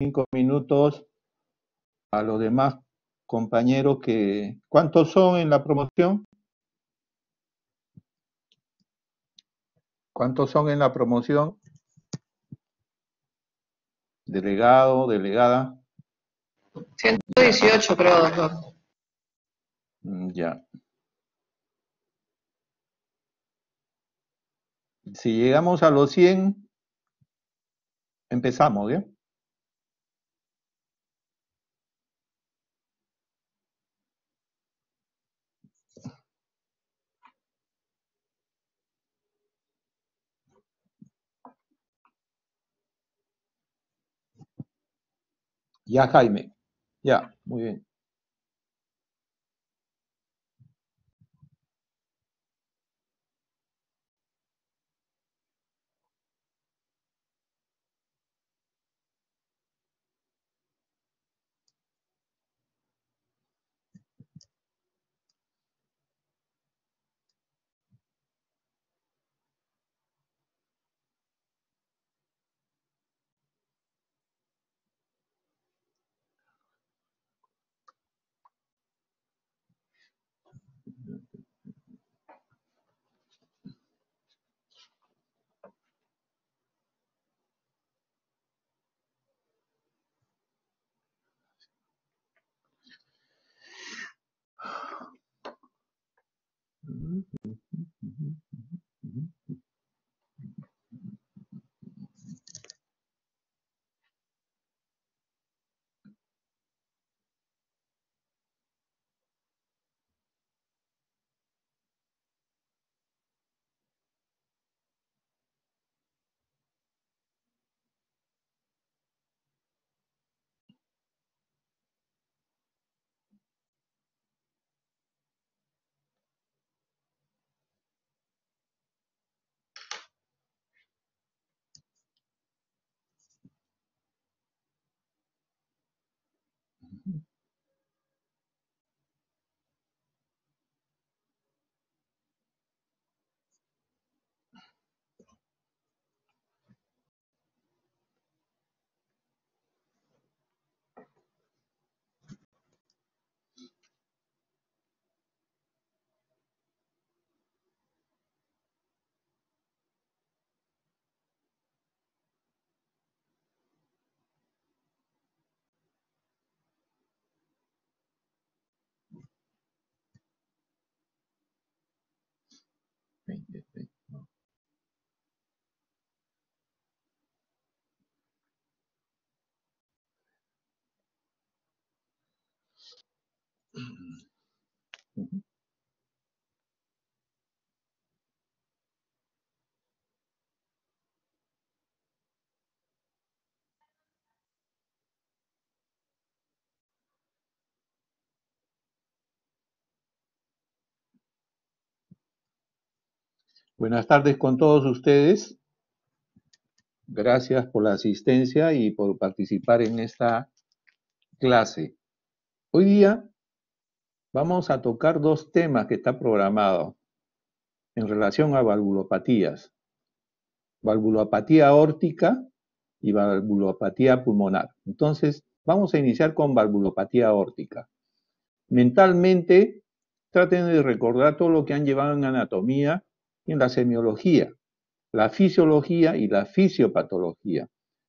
cinco minutos a los demás compañeros que... ¿Cuántos son en la promoción? ¿Cuántos son en la promoción? Delegado, delegada. 118, creo, doctor. Mm, ya. Si llegamos a los 100, empezamos, ¿bien? Ya Jaime. Ya, muy bien. Mhm 也对，嗯。Buenas tardes con todos ustedes. Gracias por la asistencia y por participar en esta clase. Hoy día vamos a tocar dos temas que está programado en relación a valvulopatías. Valvulopatía órtica y valvulopatía pulmonar. Entonces, vamos a iniciar con valvulopatía órtica. Mentalmente, traten de recordar todo lo que han llevado en anatomía en la semiología, la fisiología y la fisiopatología.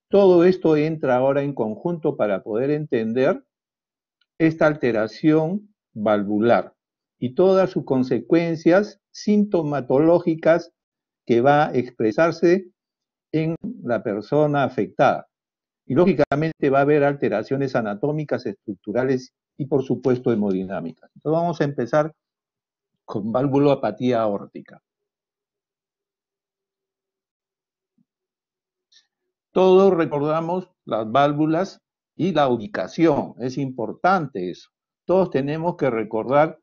Todo esto entra ahora en conjunto para poder entender esta alteración valvular y todas sus consecuencias sintomatológicas que va a expresarse en la persona afectada. Y lógicamente va a haber alteraciones anatómicas, estructurales y por supuesto hemodinámicas. Entonces vamos a empezar con apatía aórtica. Todos recordamos las válvulas y la ubicación, es importante eso. Todos tenemos que recordar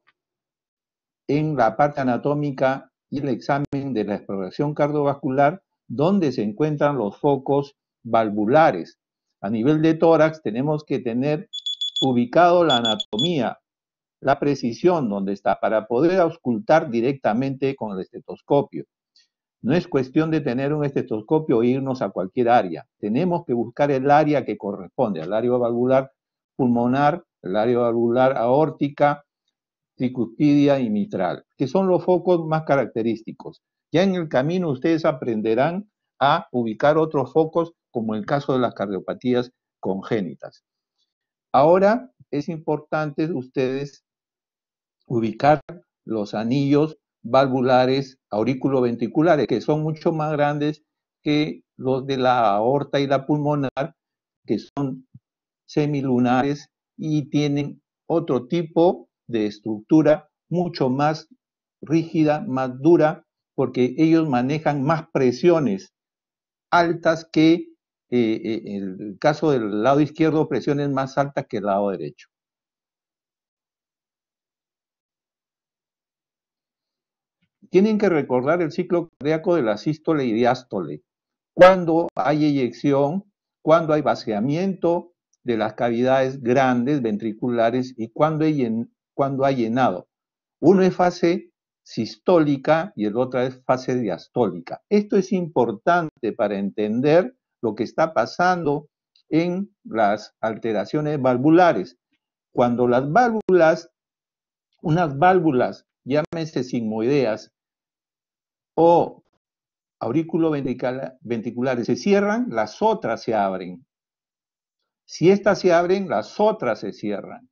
en la parte anatómica y el examen de la exploración cardiovascular dónde se encuentran los focos valvulares. A nivel de tórax tenemos que tener ubicado la anatomía, la precisión donde está, para poder auscultar directamente con el estetoscopio. No es cuestión de tener un estetoscopio o irnos a cualquier área. Tenemos que buscar el área que corresponde, al área valvular pulmonar, el área valvular aórtica, tricuspidia y mitral, que son los focos más característicos. Ya en el camino ustedes aprenderán a ubicar otros focos, como el caso de las cardiopatías congénitas. Ahora es importante ustedes ubicar los anillos valvulares auriculoventriculares, que son mucho más grandes que los de la aorta y la pulmonar, que son semilunares y tienen otro tipo de estructura mucho más rígida, más dura, porque ellos manejan más presiones altas que eh, eh, en el caso del lado izquierdo, presiones más altas que el lado derecho. tienen que recordar el ciclo cardíaco de la sístole y diástole. Cuando hay eyección, cuando hay vaciamiento de las cavidades grandes ventriculares y cuando hay, cuando llenado. Uno es fase sistólica y el otro es fase diastólica. Esto es importante para entender lo que está pasando en las alteraciones valvulares. Cuando las válvulas, unas válvulas, llámese sigmoideas, o aurículo ventriculares se cierran, las otras se abren. Si estas se abren, las otras se cierran.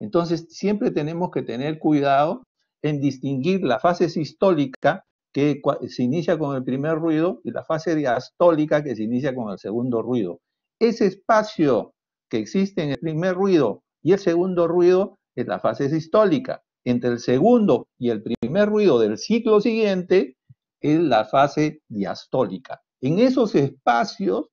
Entonces, siempre tenemos que tener cuidado en distinguir la fase sistólica que se inicia con el primer ruido y la fase diastólica que se inicia con el segundo ruido. Ese espacio que existe en el primer ruido y el segundo ruido es la fase sistólica. Entre el segundo y el primer ruido del ciclo siguiente es la fase diastólica. En esos espacios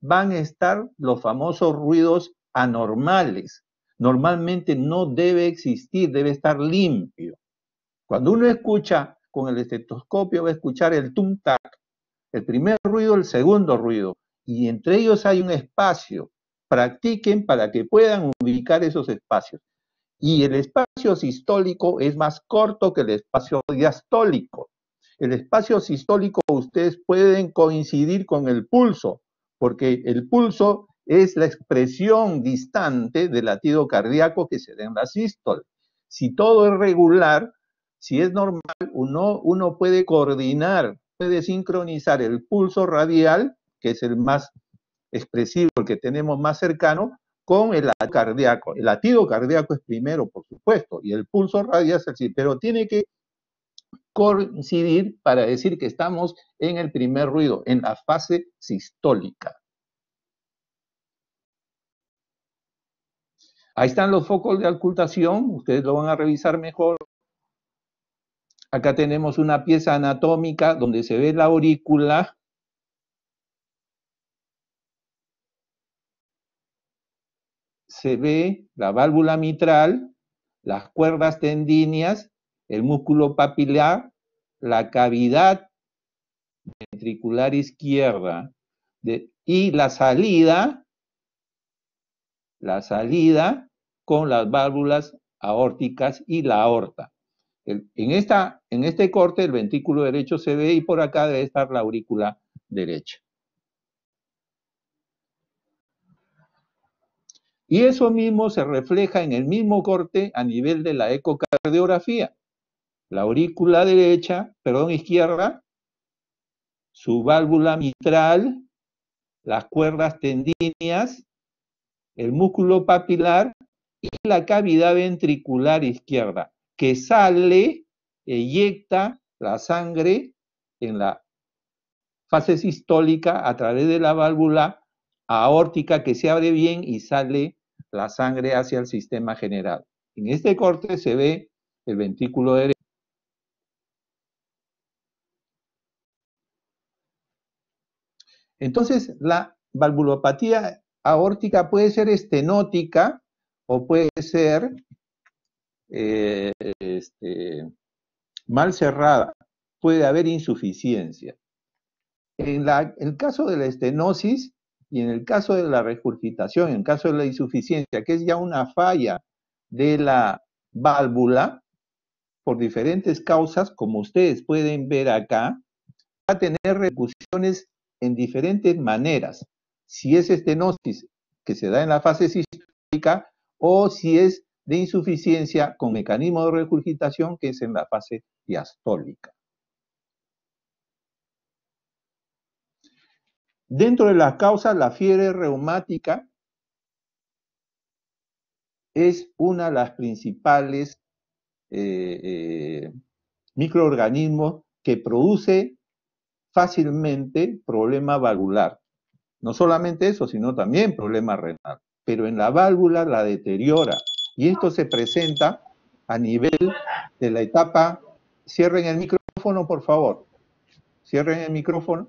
van a estar los famosos ruidos anormales. Normalmente no debe existir, debe estar limpio. Cuando uno escucha con el estetoscopio va a escuchar el tum-tac, el primer ruido, el segundo ruido, y entre ellos hay un espacio. Practiquen para que puedan ubicar esos espacios. Y el espacio sistólico es más corto que el espacio diastólico. El espacio sistólico ustedes pueden coincidir con el pulso, porque el pulso es la expresión distante del latido cardíaco que se da en la sístole. Si todo es regular, si es normal, uno, puede coordinar, puede sincronizar el pulso radial, que es el más expresivo, el que tenemos más cercano, con el cardíaco. El latido cardíaco es primero, por supuesto, y el pulso radial es el pero tiene que coincidir para decir que estamos en el primer ruido, en la fase sistólica. Ahí están los focos de ocultación, ustedes lo van a revisar mejor. Acá tenemos una pieza anatómica donde se ve la aurícula. Se ve la válvula mitral, las cuerdas tendíneas el músculo papilar, la cavidad ventricular izquierda y la salida, la salida con las válvulas aórticas y la aorta. en, esta, en este corte el ventrículo derecho se ve y por acá debe estar la aurícula derecha. Y eso mismo se refleja en el mismo corte a nivel de la ecocardiografía la aurícula derecha, perdón, izquierda, su válvula mitral, las cuerdas tendíneas, el músculo papilar y la cavidad ventricular izquierda, que sale, eyecta la sangre en la fase sistólica a través de la válvula aórtica que se abre bien y sale la sangre hacia el sistema general. En este corte se ve el ventrículo derecho Entonces, la valvulopatía aórtica puede ser estenótica o puede ser eh, este, mal cerrada. Puede haber insuficiencia. En el caso de la estenosis y en el caso de la regurgitación, en el caso de la insuficiencia, que es ya una falla de la válvula por diferentes causas, como ustedes pueden ver acá, va a tener repercusiones en diferentes maneras, si es estenosis que se da en la fase sistólica o si es de insuficiencia con mecanismo de regurgitación que es en la fase diastólica. Dentro de las causas, la fiebre reumática es una de las principales eh, eh, microorganismos que produce fácilmente problema valvular. No solamente eso, sino también problema renal. Pero en la válvula la deteriora. Y esto se presenta a nivel de la etapa. Cierren el micrófono, por favor. Cierren el micrófono.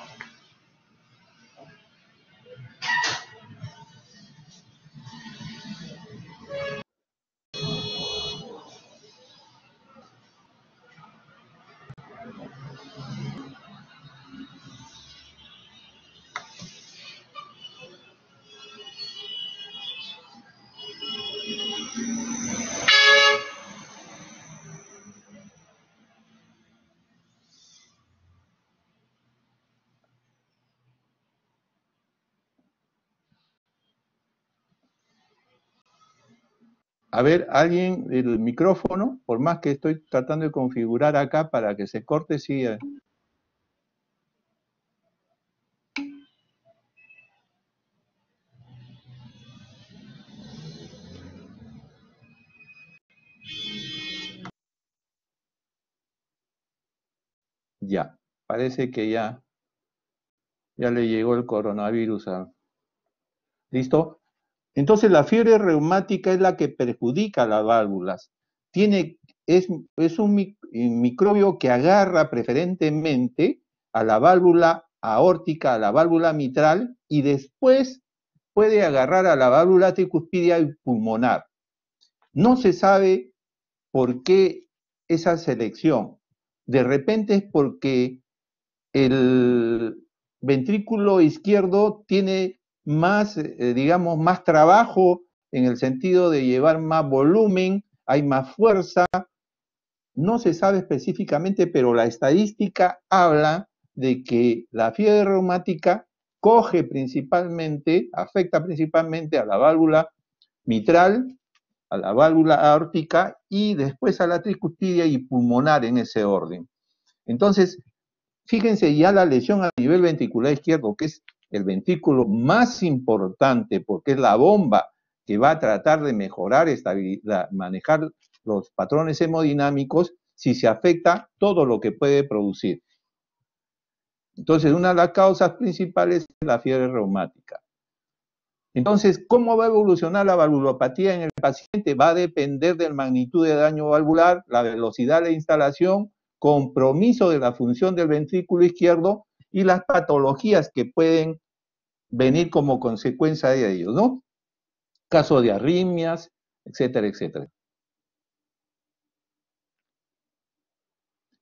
A ver, alguien, el micrófono, por más que estoy tratando de configurar acá para que se corte, sí. Ya, parece que ya, ya le llegó el coronavirus. A... ¿Listo? Entonces la fiebre reumática es la que perjudica las válvulas. Tiene, es, es un microbio que agarra preferentemente a la válvula aórtica, a la válvula mitral y después puede agarrar a la válvula tricuspidia y pulmonar. No se sabe por qué esa selección. De repente es porque el ventrículo izquierdo tiene más, eh, digamos, más trabajo en el sentido de llevar más volumen, hay más fuerza. No se sabe específicamente, pero la estadística habla de que la fiebre reumática coge principalmente, afecta principalmente a la válvula mitral, a la válvula aórtica y después a la tricuspidia y pulmonar en ese orden. Entonces, fíjense ya la lesión a nivel ventricular izquierdo, que es el ventrículo más importante, porque es la bomba que va a tratar de mejorar, estabilidad, manejar los patrones hemodinámicos, si se afecta todo lo que puede producir. Entonces, una de las causas principales es la fiebre reumática. Entonces, ¿cómo va a evolucionar la valvulopatía en el paciente? Va a depender de la magnitud de daño valvular, la velocidad de instalación, compromiso de la función del ventrículo izquierdo y las patologías que pueden venir como consecuencia de ello, ¿no? Caso de arritmias, etcétera, etcétera.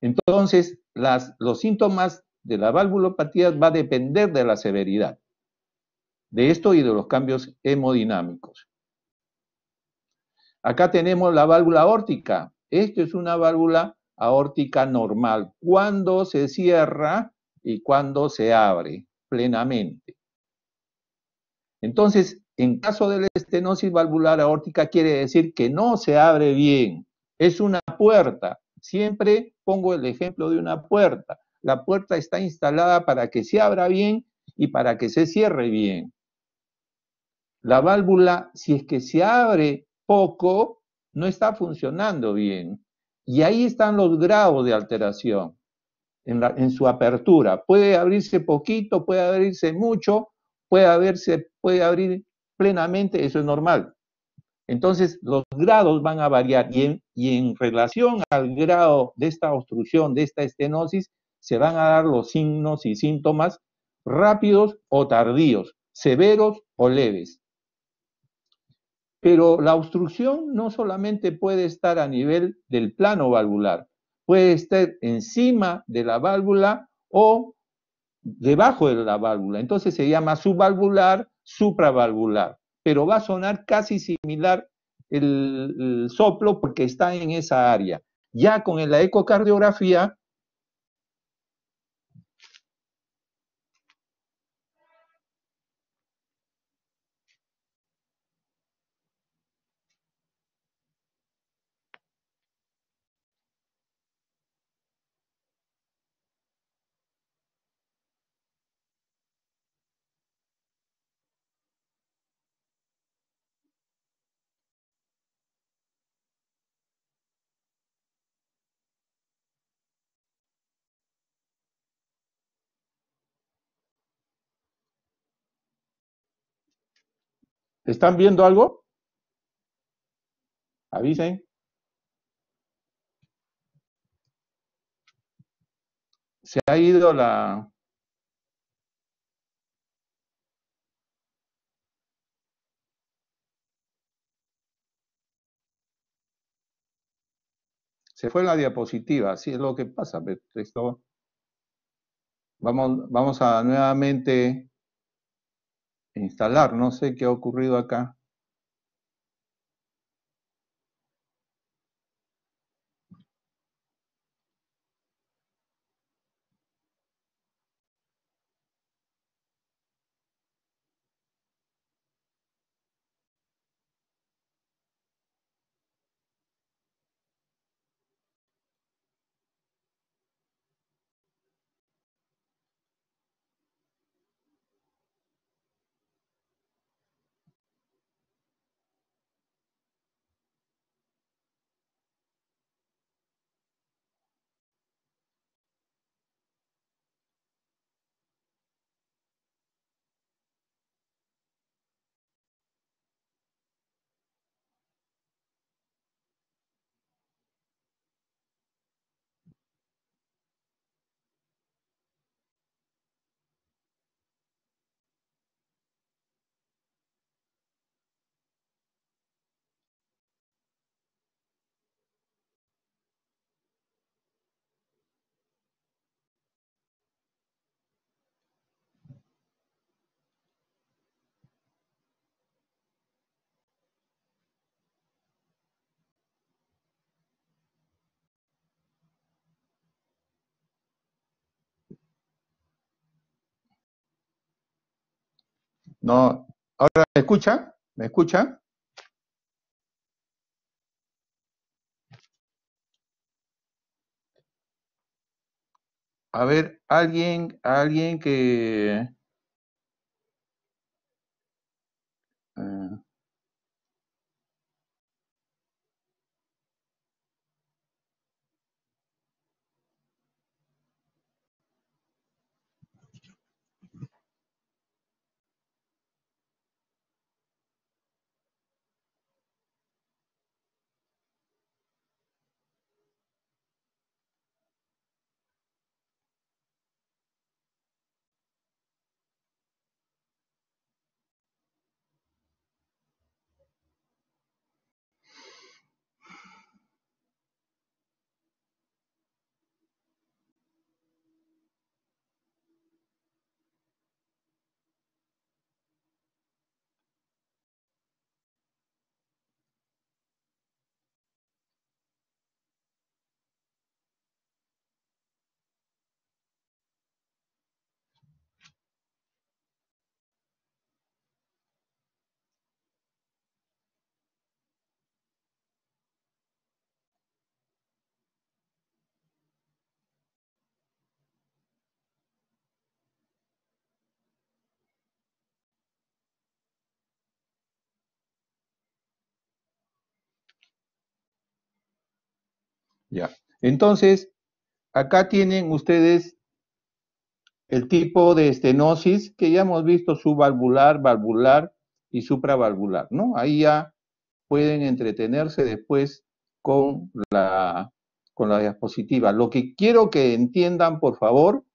Entonces, los síntomas de la valvulopatía va a depender de la severidad de esto y de los cambios hemodinámicos. Acá tenemos la válvula aórtica. Esto es una válvula aórtica normal. Cuando se cierra, y cuando se abre plenamente. Entonces, en caso de la estenosis valvular aórtica, quiere decir que no se abre bien. Es una puerta. Siempre pongo el ejemplo de una puerta. La puerta está instalada para que se abra bien y para que se cierre bien. La válvula, si es que se abre poco, no está funcionando bien. Y ahí están los grados de alteración en, su apertura. Puede abrirse poquito, puede abrirse mucho, puede, abrirse, puede abrir plenamente, eso es normal. Entonces, los grados van a variar y en, relación al grado de esta obstrucción, de esta estenosis, se van a dar los signos y síntomas rápidos o tardíos, severos o leves. Pero la obstrucción no solamente puede estar a nivel del plano valvular, puede estar encima de la válvula o debajo de la válvula. Entonces se llama subvalvular, supravalvular. Pero va a sonar casi similar el, el soplo porque está en esa área. Ya con la ecocardiografía ¿Están viendo algo? Avisen. Se ha ido la... Se fue la diapositiva, así es lo que pasa. Esto... Vamos, vamos a nuevamente instalar. No sé qué ha ocurrido acá. No, ahora me escucha, me escucha. A ver, alguien, alguien que. Eh, Ya. Entonces, acá tienen ustedes el tipo de estenosis que ya hemos visto, subvalvular, valvular y supravalvular, ¿no? Ahí ya pueden entretenerse después con la, con la diapositiva. Lo que quiero que entiendan, por favor,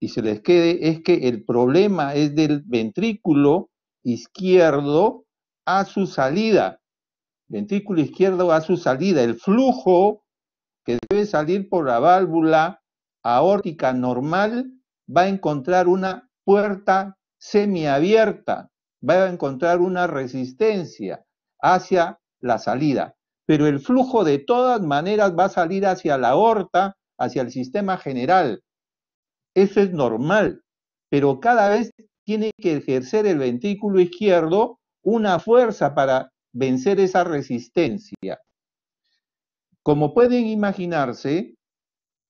y se les quede, es que el problema es del ventrículo izquierdo a su salida. Ventrículo izquierdo a su salida, el flujo que debe salir por la válvula aórtica normal va a encontrar una puerta semiabierta, va a encontrar una resistencia hacia la salida. Pero el flujo de todas maneras va a salir hacia la aorta, hacia el sistema general. Eso es normal, pero cada vez tiene que ejercer el ventrículo izquierdo una fuerza para vencer esa resistencia. Como pueden imaginarse,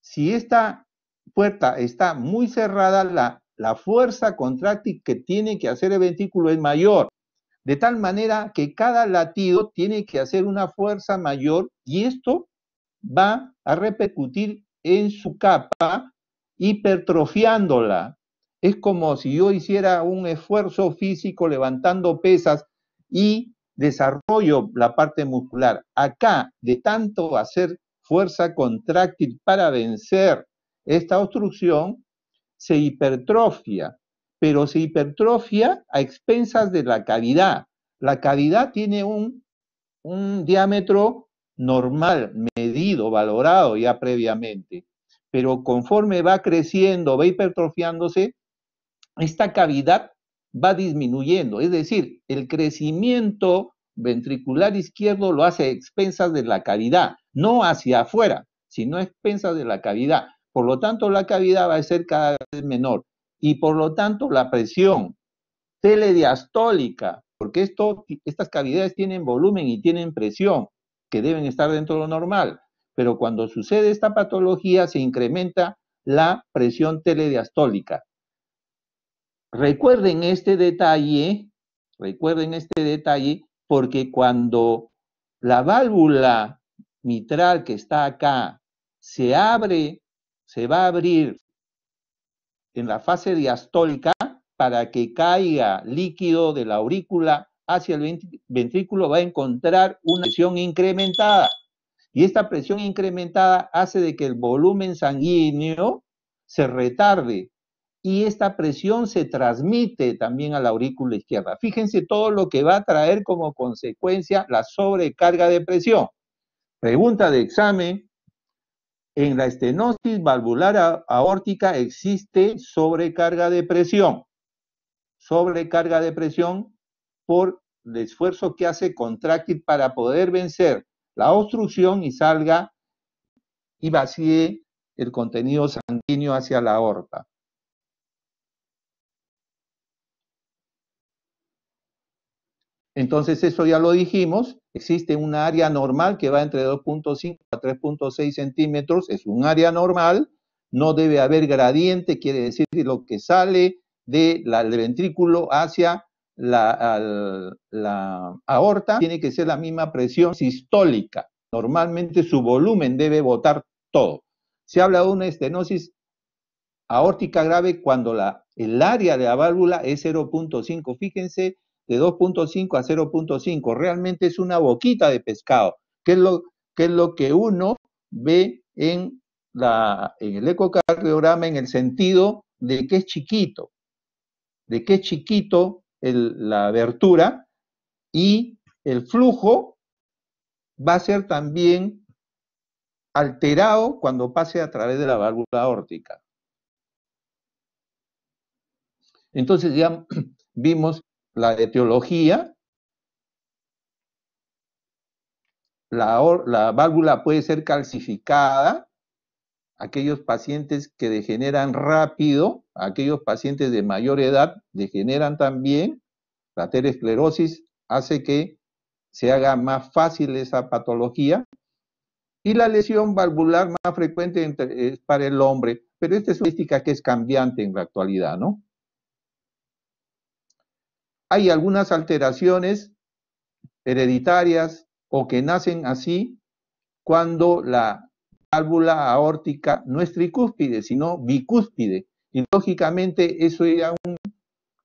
si esta puerta está muy cerrada, la, la fuerza contráctil que tiene que hacer el ventrículo es mayor, de tal manera que cada latido tiene que hacer una fuerza mayor y esto va a repercutir en su capa hipertrofiándola. Es como si yo hiciera un esfuerzo físico levantando pesas y desarrollo la parte muscular. Acá, de tanto hacer fuerza contráctil para vencer esta obstrucción, se hipertrofia, pero se hipertrofia a expensas de la cavidad. La cavidad tiene un, un diámetro normal, medido, valorado ya previamente, pero conforme va creciendo, va hipertrofiándose, esta cavidad va disminuyendo, es decir, el crecimiento ventricular izquierdo lo hace a expensas de la cavidad, no hacia afuera, sino a expensas de la cavidad. Por lo tanto, la cavidad va a ser cada vez menor y por lo tanto la presión telediastólica, porque estas cavidades tienen volumen y tienen presión, que deben estar dentro de lo normal, pero cuando sucede esta patología se incrementa la presión telediastólica Recuerden este detalle, recuerden este detalle, porque cuando la válvula mitral que está acá se abre, se va a abrir en la fase diastólica para que caiga líquido de la aurícula hacia el ventrículo, va a encontrar una presión incrementada. Y esta presión incrementada hace de que el volumen sanguíneo se retarde y esta presión se transmite también a la aurícula izquierda. Fíjense todo lo que va a traer como consecuencia la sobrecarga de presión. Pregunta de examen. En la estenosis valvular aórtica existe sobrecarga de presión. Sobrecarga de presión por el esfuerzo que hace contractil para poder vencer la obstrucción y salga y vacíe el contenido sanguíneo hacia la aorta. Entonces, eso ya lo dijimos, existe un área normal que va entre 2.5 a 3.6 centímetros, es un área normal, no debe haber gradiente, quiere decir que lo que sale del ventrículo hacia la, aorta tiene que ser la misma presión sistólica. Normalmente su volumen debe botar todo. Se habla de una estenosis aórtica grave cuando el área de la válvula es 0.5. Fíjense de 2.5 a 0.5. Realmente es una boquita de pescado, que es lo que, es lo que uno ve en, la, el ecocardiograma en el sentido de que es chiquito, de que es chiquito la abertura y el flujo va a ser también alterado cuando pase a través de la válvula aórtica. Entonces ya vimos la etiología, la, válvula puede ser calcificada, aquellos pacientes que degeneran rápido, aquellos pacientes de mayor edad degeneran también, la aterosclerosis hace que se haga más fácil esa patología. Y la lesión valvular más frecuente es para el hombre, pero esta es una estadística que es cambiante en la actualidad, ¿no? hay algunas alteraciones hereditarias o que nacen así cuando la válvula aórtica no es tricúspide, sino bicúspide. Y lógicamente eso era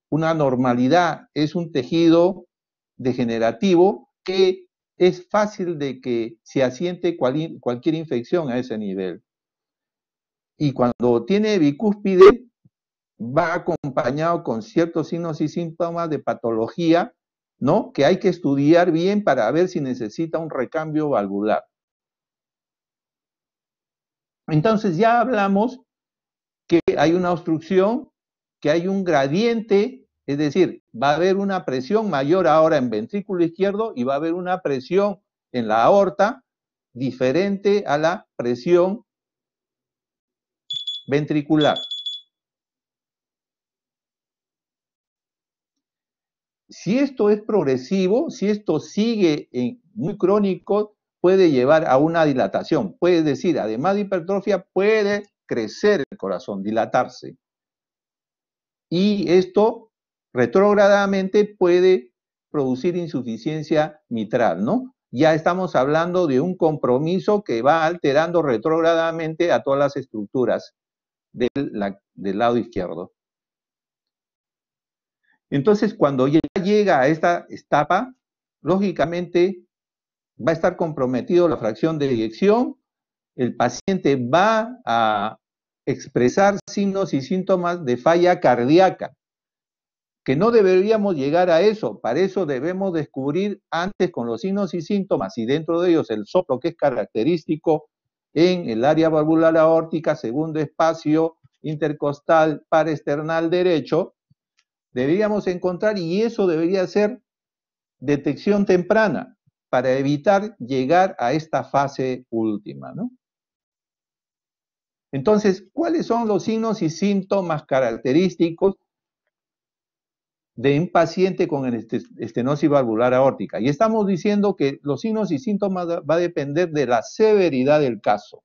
una normalidad, es un tejido degenerativo que es fácil de que se asiente cualquier infección a ese nivel. Y cuando tiene bicúspide, va acompañado con ciertos signos y síntomas de patología, ¿no? Que hay que estudiar bien para ver si necesita un recambio valvular. Entonces ya hablamos que hay una obstrucción, que hay un gradiente, es decir, va a haber una presión mayor ahora en ventrículo izquierdo y va a haber una presión en la aorta diferente a la presión ventricular. si esto es progresivo, si esto sigue en muy crónico, puede llevar a una dilatación. Puede decir, además de hipertrofia, puede crecer el corazón, dilatarse. Y esto retrógradamente puede producir insuficiencia mitral, ¿no? Ya estamos hablando de un compromiso que va alterando retrógradamente a todas las estructuras del lado izquierdo. Entonces, cuando ya llega a esta etapa, lógicamente va a estar comprometido la fracción de eyección, el paciente va a expresar signos y síntomas de falla cardíaca, que no deberíamos llegar a eso, para eso debemos descubrir antes con los signos y síntomas y dentro de ellos el soplo que es característico en el área valvular aórtica, segundo espacio intercostal para derecho, deberíamos encontrar y eso debería ser detección temprana para evitar llegar a esta fase última, ¿no? Entonces, ¿cuáles son los signos y síntomas característicos de un paciente con estenosis valvular aórtica? Y estamos diciendo que los signos y síntomas va a depender de la severidad del caso.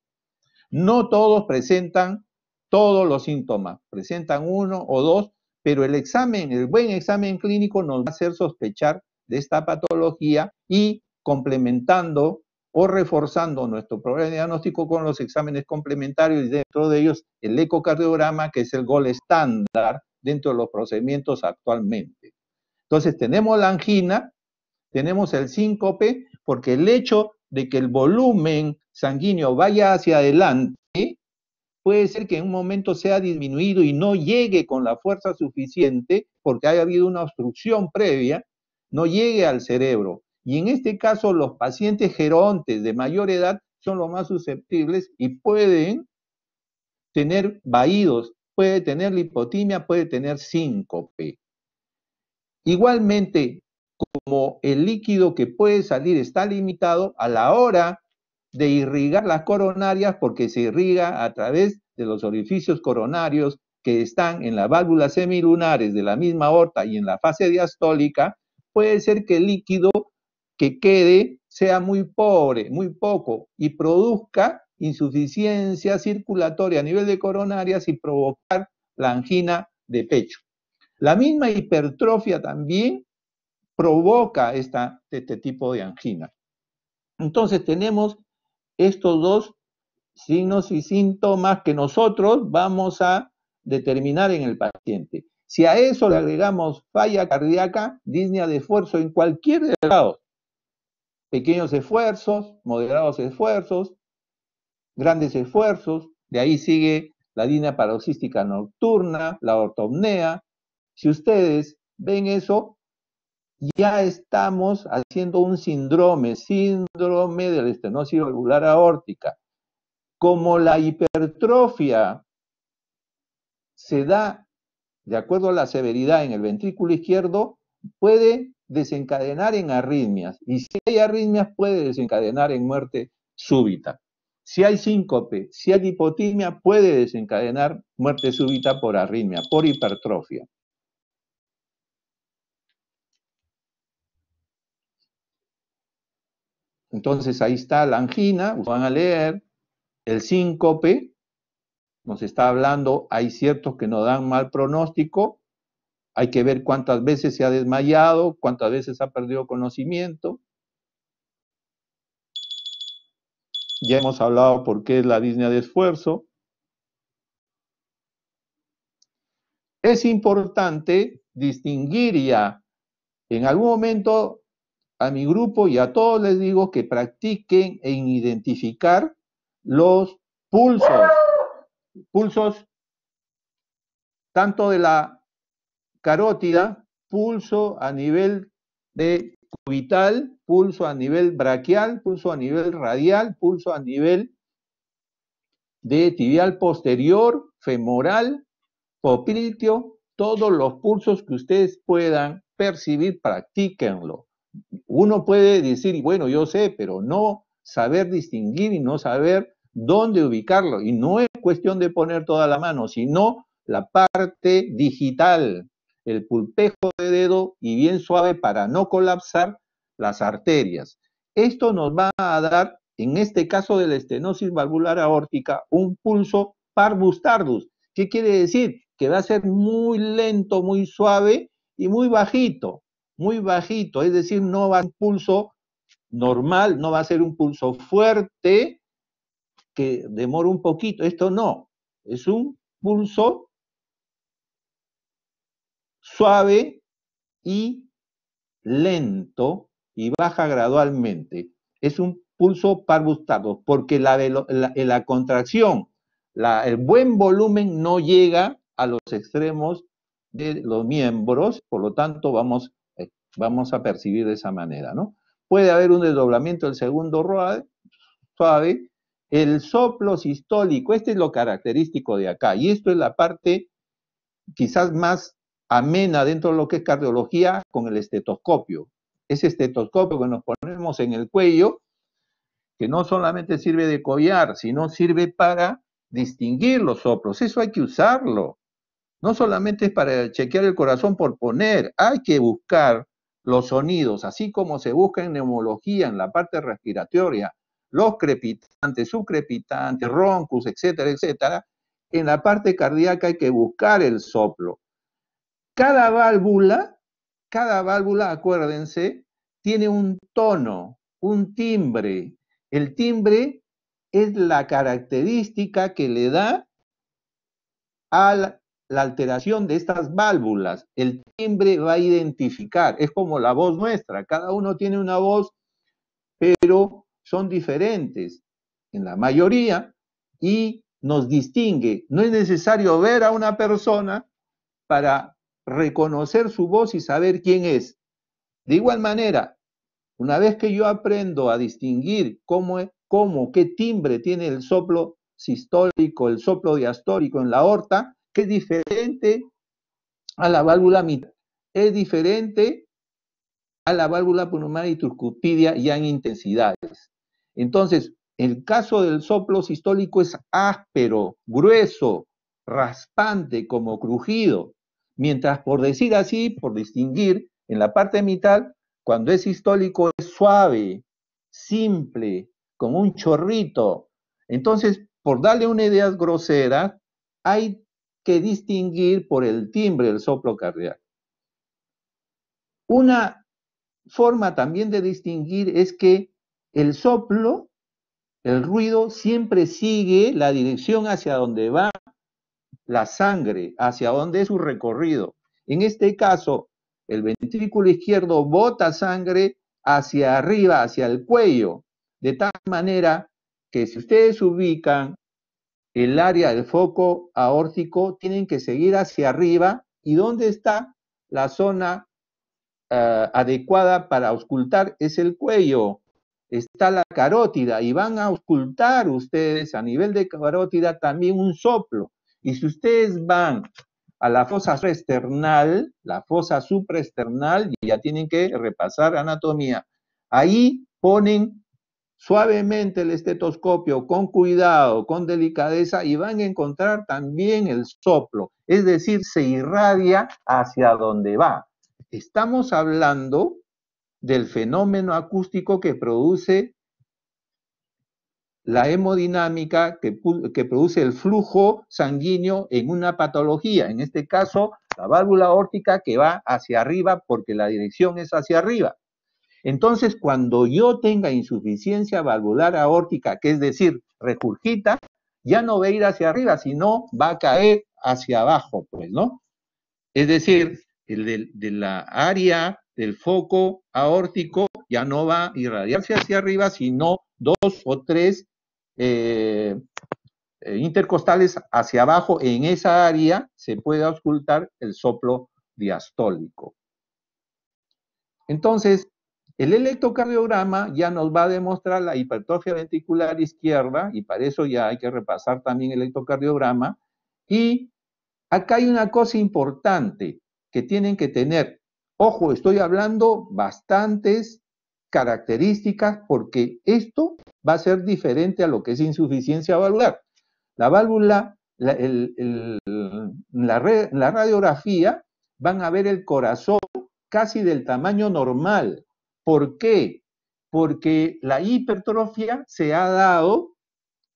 No todos presentan todos los síntomas, presentan uno o dos pero el examen, el buen examen clínico nos va a hacer sospechar de esta patología y complementando o reforzando nuestro programa de diagnóstico con los exámenes complementarios y dentro de ellos el ecocardiograma, que es el gol estándar dentro de los procedimientos actualmente. Entonces tenemos la angina, tenemos el síncope, porque el hecho de que el volumen sanguíneo vaya hacia adelante puede ser que en un momento sea disminuido y no llegue con la fuerza suficiente porque haya habido una obstrucción previa, no llegue al cerebro. Y en este caso los pacientes gerontes de mayor edad son los más susceptibles y pueden tener vaídos, puede tener lipotimia, puede tener síncope. Igualmente, como el líquido que puede salir está limitado, a la hora de irrigar las coronarias porque se irriga a través de los orificios coronarios que están en las válvulas semilunares de la misma aorta y en la fase diastólica, puede ser que el líquido que quede sea muy pobre, muy poco, y produzca insuficiencia circulatoria a nivel de coronarias y provocar la angina de pecho. La misma hipertrofia también provoca esta, este tipo de angina. Entonces tenemos estos dos signos y síntomas que nosotros vamos a determinar en el paciente. Si a eso le agregamos falla cardíaca, disnea de esfuerzo en cualquier grado, pequeños esfuerzos, moderados esfuerzos, grandes esfuerzos, de ahí sigue la línea paroxística nocturna, la ortopnea. Si ustedes ven eso, ya estamos haciendo un síndrome, síndrome de la estenosis valvular aórtica. Como la hipertrofia se da de acuerdo a la severidad en el ventrículo izquierdo, puede desencadenar en arritmias. Y si hay arritmias, puede desencadenar en muerte súbita. Si hay síncope, si hay hipotimia, puede desencadenar muerte súbita por arritmia, por hipertrofia. Entonces ahí está la angina, van a leer, el síncope, nos está hablando, hay ciertos que nos dan mal pronóstico, hay que ver cuántas veces se ha desmayado, cuántas veces ha perdido conocimiento. Ya hemos hablado por qué es la disnea de esfuerzo. Es importante distinguir ya, en algún momento a mi grupo y a todos les digo que practiquen en identificar los pulsos, pulsos tanto de la carótida, pulso a nivel de cubital, pulso a nivel braquial, pulso a nivel radial, pulso a nivel de tibial posterior, femoral, popliteo, todos los pulsos que ustedes puedan percibir, practiquenlo uno puede decir, bueno, yo sé, pero no saber distinguir y no saber dónde ubicarlo. Y no es cuestión de poner toda la mano, sino la parte digital, el pulpejo de dedo y bien suave para no colapsar las arterias. Esto nos va a dar, en este caso de la estenosis valvular aórtica, un pulso parvus ¿Qué quiere decir? Que va a ser muy lento, muy suave y muy bajito muy bajito, es decir, no va a un pulso normal, no va a ser un pulso fuerte que demora un poquito, esto no, es un pulso suave y lento y baja gradualmente. Es un pulso parvustado porque la, contracción, el buen volumen no llega a los extremos de los miembros, por lo tanto vamos vamos a percibir de esa manera, ¿no? Puede haber un desdoblamiento del segundo ROAD, suave, el soplo sistólico, este es lo característico de acá, y esto es la parte quizás más amena dentro de lo que es cardiología con el estetoscopio. Ese estetoscopio que nos ponemos en el cuello, que no solamente sirve de collar, sino sirve para distinguir los soplos, eso hay que usarlo. No solamente es para chequear el corazón por poner, hay que buscar los sonidos, así como se busca en neumología, en la parte respiratoria, los crepitantes, subcrepitantes, roncus, etcétera, etcétera, en la parte cardíaca hay que buscar el soplo. Cada válvula, cada válvula, acuérdense, tiene un tono, un timbre. El timbre es la característica que le da al la alteración de estas válvulas, el timbre va a identificar, es como la voz nuestra, cada uno tiene una voz, pero son diferentes en la mayoría y nos distingue. No es necesario ver a una persona para reconocer su voz y saber quién es. De igual manera, una vez que yo aprendo a distinguir cómo, e, qué timbre tiene el soplo sistólico, el soplo diastórico en la aorta, es diferente a la válvula mitral, es diferente a la válvula pulmonar y turcupidia ya en intensidades. Entonces, el caso del soplo sistólico es áspero, grueso, raspante, como crujido, mientras por decir así, por distinguir, en la parte mitral cuando es sistólico es suave, simple, como un chorrito. Entonces, por darle una idea grosera, hay que distinguir por el timbre del soplo cardíaco. Una forma también de distinguir es que el soplo, el ruido, siempre sigue la dirección hacia donde va la sangre, hacia donde es su recorrido. En este caso, el ventrículo izquierdo bota sangre hacia arriba, hacia el cuello, de tal manera que si ustedes ubican el área del foco aórtico tienen que seguir hacia arriba y dónde está la zona eh, adecuada para auscultar es el cuello. Está la carótida y van a auscultar ustedes a nivel de carótida también un soplo. Y si ustedes van a la fosa supraesternal, la fosa supraesternal, y ya tienen que repasar anatomía, ahí ponen suavemente el estetoscopio, con cuidado, con delicadeza, y van a encontrar también el soplo, es decir, se irradia hacia donde va. Estamos hablando del fenómeno acústico que produce la hemodinámica, que, produce el flujo sanguíneo en una patología, en este caso la válvula órtica que va hacia arriba porque la dirección es hacia arriba. Entonces, cuando yo tenga insuficiencia valvular aórtica, que es decir, recurgita, ya no va a ir hacia arriba, sino va a caer hacia abajo, pues, ¿no? Es decir, el de, la área del foco aórtico ya no va a irradiarse hacia arriba, sino dos o tres eh, eh, intercostales hacia abajo. En esa área se puede auscultar el soplo diastólico. Entonces, el electrocardiograma ya nos va a demostrar la hipertrofia ventricular izquierda, y para eso ya hay que repasar también el electrocardiograma. Y acá hay una cosa importante que tienen que tener. Ojo, estoy hablando bastantes características porque esto va a ser diferente a lo que es insuficiencia valvular. La válvula, la, la radiografía, van a ver el corazón casi del tamaño normal, ¿Por qué? Porque la hipertrofia se ha dado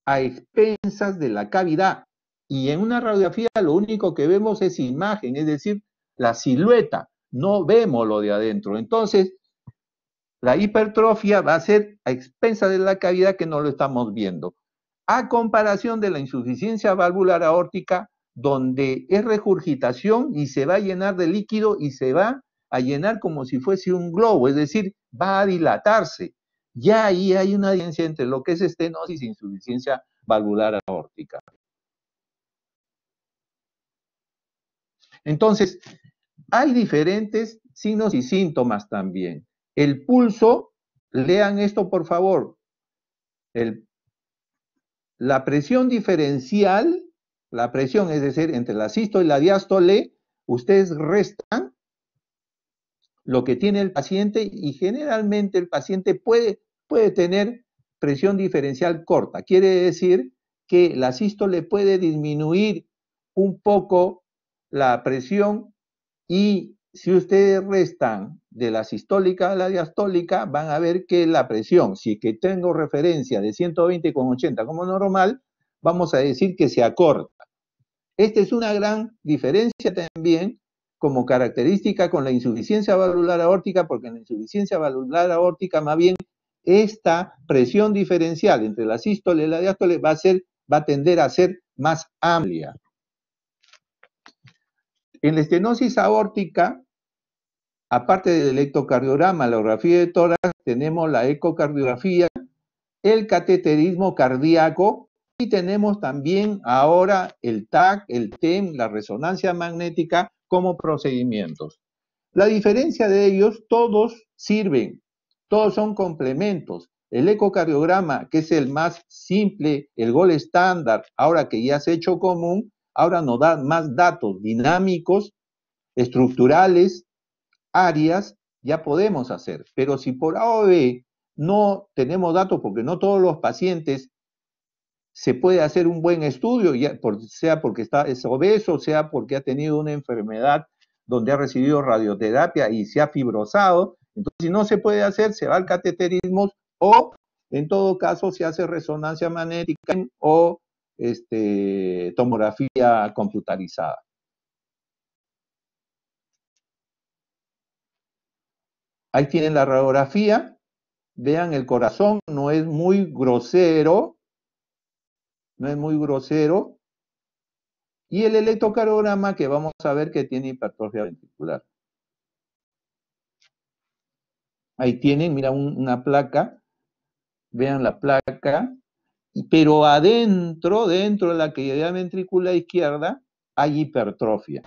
a expensas de la cavidad. Y en una radiografía lo único que vemos es imagen, es decir, la silueta. No vemos lo de adentro. Entonces, la hipertrofia va a ser a expensas de la cavidad que no lo estamos viendo. A comparación de la insuficiencia valvular aórtica, donde es regurgitación y se va a llenar de líquido y se va a llenar como si fuese un globo, es decir, va a dilatarse. Ya ahí hay una diferencia entre lo que es estenosis y insuficiencia valvular aórtica. Entonces, hay diferentes signos y síntomas también. El pulso, lean esto por favor. la presión diferencial, la presión, es decir, entre la cisto y la diástole, ustedes restan lo que tiene el paciente y generalmente el paciente puede, puede tener presión diferencial corta. Quiere decir que la sístole puede disminuir un poco la presión y si ustedes restan de la sistólica a la diastólica, van a ver que la presión, si que tengo referencia de 120 con 80 como normal, vamos a decir que se acorta. Esta es una gran diferencia también como característica con la insuficiencia valvular aórtica, porque en la insuficiencia valvular aórtica más bien esta presión diferencial entre la sístole y la diástole va a, ser, va a tender a ser más amplia. En la estenosis aórtica, aparte del electrocardiograma, la de tórax, tenemos la ecocardiografía, el cateterismo cardíaco y tenemos también ahora el TAC, el TEM, la resonancia magnética como procedimientos. La diferencia de ellos, todos sirven, todos son complementos. El ecocardiograma, que es el más simple, el gol estándar, ahora que ya se ha hecho común, ahora nos da más datos dinámicos, estructurales, áreas, ya podemos hacer. Pero si por AOV no tenemos datos, porque no todos los pacientes se puede hacer un buen estudio, sea porque está, es obeso, sea porque ha tenido una enfermedad donde ha recibido radioterapia y se ha fibrosado. Entonces, si no se puede hacer, se va al cateterismo o, en todo caso, se hace resonancia magnética o este, tomografía computarizada. Ahí tienen la radiografía. Vean el corazón, no es muy grosero, no es muy grosero. Y el electrocardiograma que vamos a ver que tiene hipertrofia ventricular. Ahí tienen, mira, una placa. Vean la placa. Pero adentro, dentro de la cavidad ventrícula izquierda, hay hipertrofia.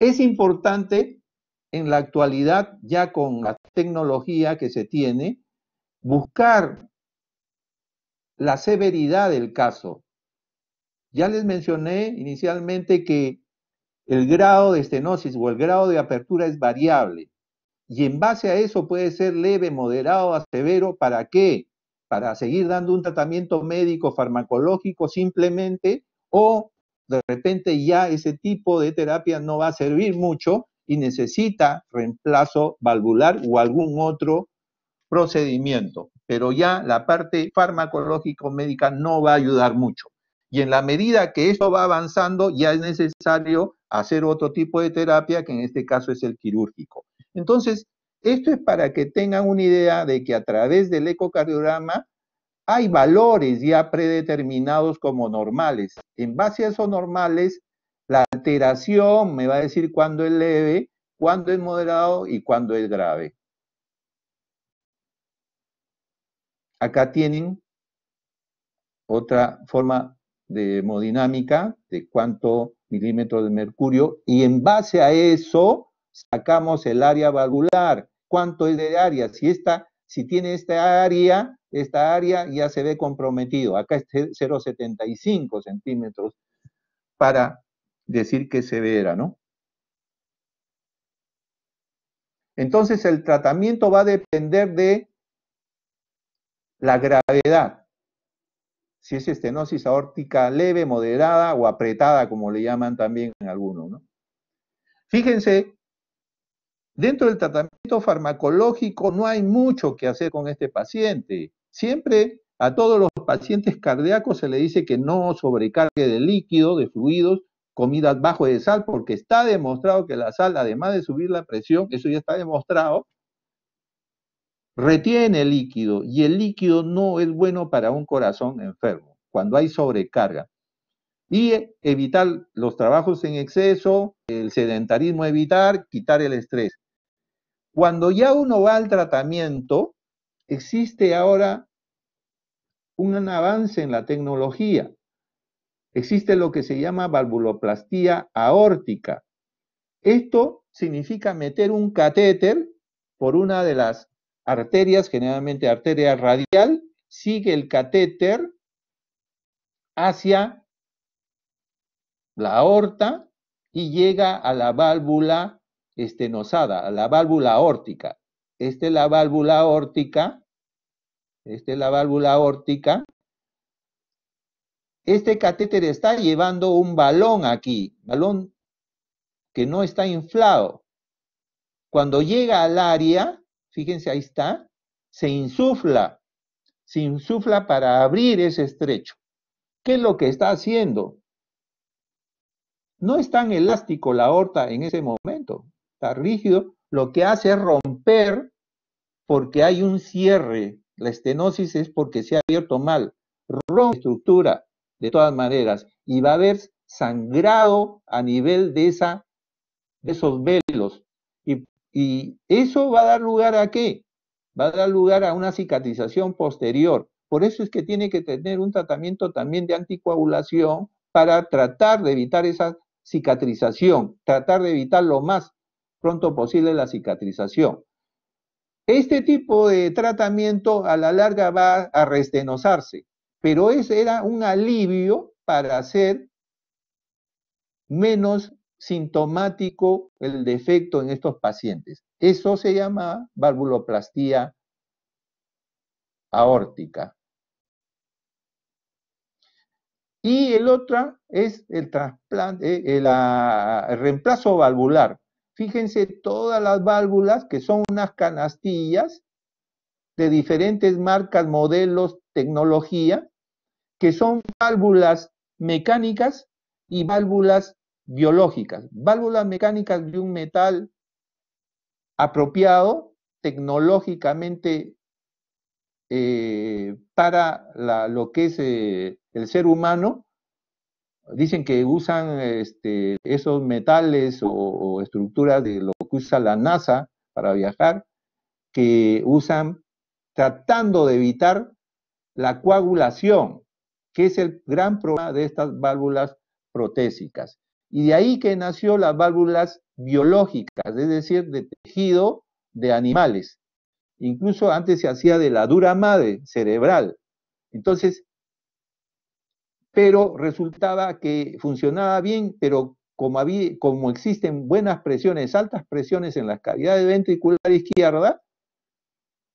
Es importante en la actualidad, ya con la tecnología que se tiene, buscar la severidad del caso. Ya les mencioné inicialmente que el grado de estenosis o el grado de apertura es variable y en base a eso puede ser leve, moderado a severo. ¿Para qué? Para seguir dando un tratamiento médico, farmacológico simplemente o de repente ya ese tipo de terapia no va a servir mucho y necesita reemplazo valvular o algún otro procedimiento, pero ya la parte farmacológico-médica no va a ayudar mucho. Y en la medida que esto va avanzando, ya es necesario hacer otro tipo de terapia, que en este caso es el quirúrgico. Entonces, esto es para que tengan una idea de que a través del ecocardiograma hay valores ya predeterminados como normales. En base a esos normales, la alteración me va a decir cuándo es leve, cuándo es moderado y cuándo es grave. Acá tienen otra forma de hemodinámica de cuánto milímetro de mercurio y en base a eso sacamos el área valvular. ¿Cuánto es de área? Si, si tiene esta área, esta área ya se ve comprometido. Acá es 0,75 centímetros para decir que se severa, ¿no? Entonces el tratamiento va a depender de la gravedad, si es estenosis aórtica leve, moderada o apretada, como le llaman también algunos. ¿no? Fíjense, dentro del tratamiento farmacológico no hay mucho que hacer con este paciente. Siempre a todos los pacientes cardíacos se le dice que no sobrecargue de líquido, de fluidos, comidas bajo de sal, porque está demostrado que la sal, además de subir la presión, eso ya está demostrado, retiene líquido y el líquido no es bueno para un corazón enfermo, cuando hay sobrecarga. Y evitar los trabajos en exceso, el sedentarismo evitar, quitar el estrés. Cuando ya uno va al tratamiento, existe ahora un avance en la tecnología. Existe lo que se llama valvuloplastía aórtica. Esto significa meter un catéter por una de las arterias, generalmente arteria radial, sigue el catéter hacia la aorta y llega a la válvula estenosada, a la válvula aórtica. Esta es la válvula aórtica, esta es la válvula aórtica. Este catéter está llevando un balón aquí, balón que no está inflado. Cuando llega al área, Fíjense, ahí está. Se insufla. Se insufla para abrir ese estrecho. ¿Qué es lo que está haciendo? No es tan elástico la aorta en ese momento. Está rígido. Lo que hace es romper porque hay un cierre. La estenosis es porque se ha abierto mal. Rompe estructura de todas maneras y va a haber sangrado a nivel de esa de esos velos y y eso va a dar lugar a qué? Va a dar lugar a una cicatrización posterior. Por eso es que tiene que tener un tratamiento también de anticoagulación para tratar de evitar esa cicatrización, tratar de evitar lo más pronto posible la cicatrización. Este tipo de tratamiento a la larga va a restenosarse, pero ese era un alivio para hacer menos sintomático el defecto en estos pacientes. Eso se llama valvuloplastía aórtica. Y el otro es el, trasplante, eh, eh, el reemplazo valvular. Fíjense todas las válvulas que son unas canastillas de diferentes marcas, modelos, tecnología, que son válvulas mecánicas y válvulas biológicas, válvulas mecánicas de un metal apropiado tecnológicamente eh, para lo que es eh, el ser humano. Dicen que usan este, esos metales o, o estructuras de lo que usa la NASA para viajar, que usan tratando de evitar la coagulación, que es el gran problema de estas válvulas protésicas. Y de ahí que nació las válvulas biológicas, es decir, de tejido de animales. Incluso antes se hacía de la dura madre cerebral. Entonces, pero resultaba que funcionaba bien, pero como, como existen buenas presiones, altas presiones en las cavidades ventricular izquierda,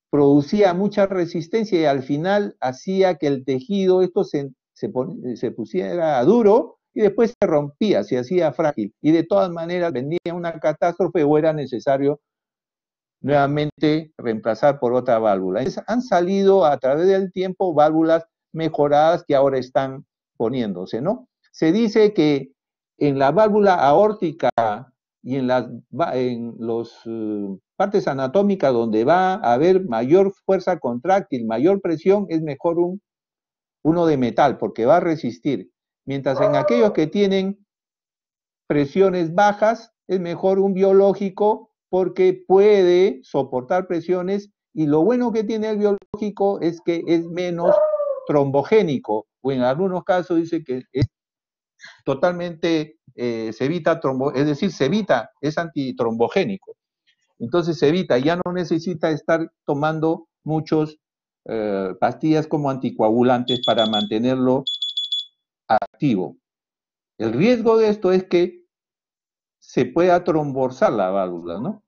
producía mucha resistencia y al final hacía que el tejido, esto se, se pusiera duro y después se rompía, se hacía frágil y de todas maneras vendía una catástrofe o era necesario nuevamente reemplazar por otra válvula. han salido a través del tiempo válvulas mejoradas que ahora están poniéndose, ¿no? Se dice que en la válvula aórtica y en las eh, partes anatómicas donde va a haber mayor fuerza contráctil, mayor presión, es mejor uno de metal porque va a resistir. Mientras en aquellos que tienen presiones bajas, es mejor un biológico porque puede soportar presiones y lo bueno que tiene el biológico es que es menos trombogénico o en algunos casos dice que es totalmente eh, se evita trombo, es decir, se evita, es antitrombogénico. Entonces se evita, ya no necesita estar tomando muchas eh, pastillas como anticoagulantes para mantenerlo activo. El riesgo de esto es que se pueda tromborsar la válvula, ¿no?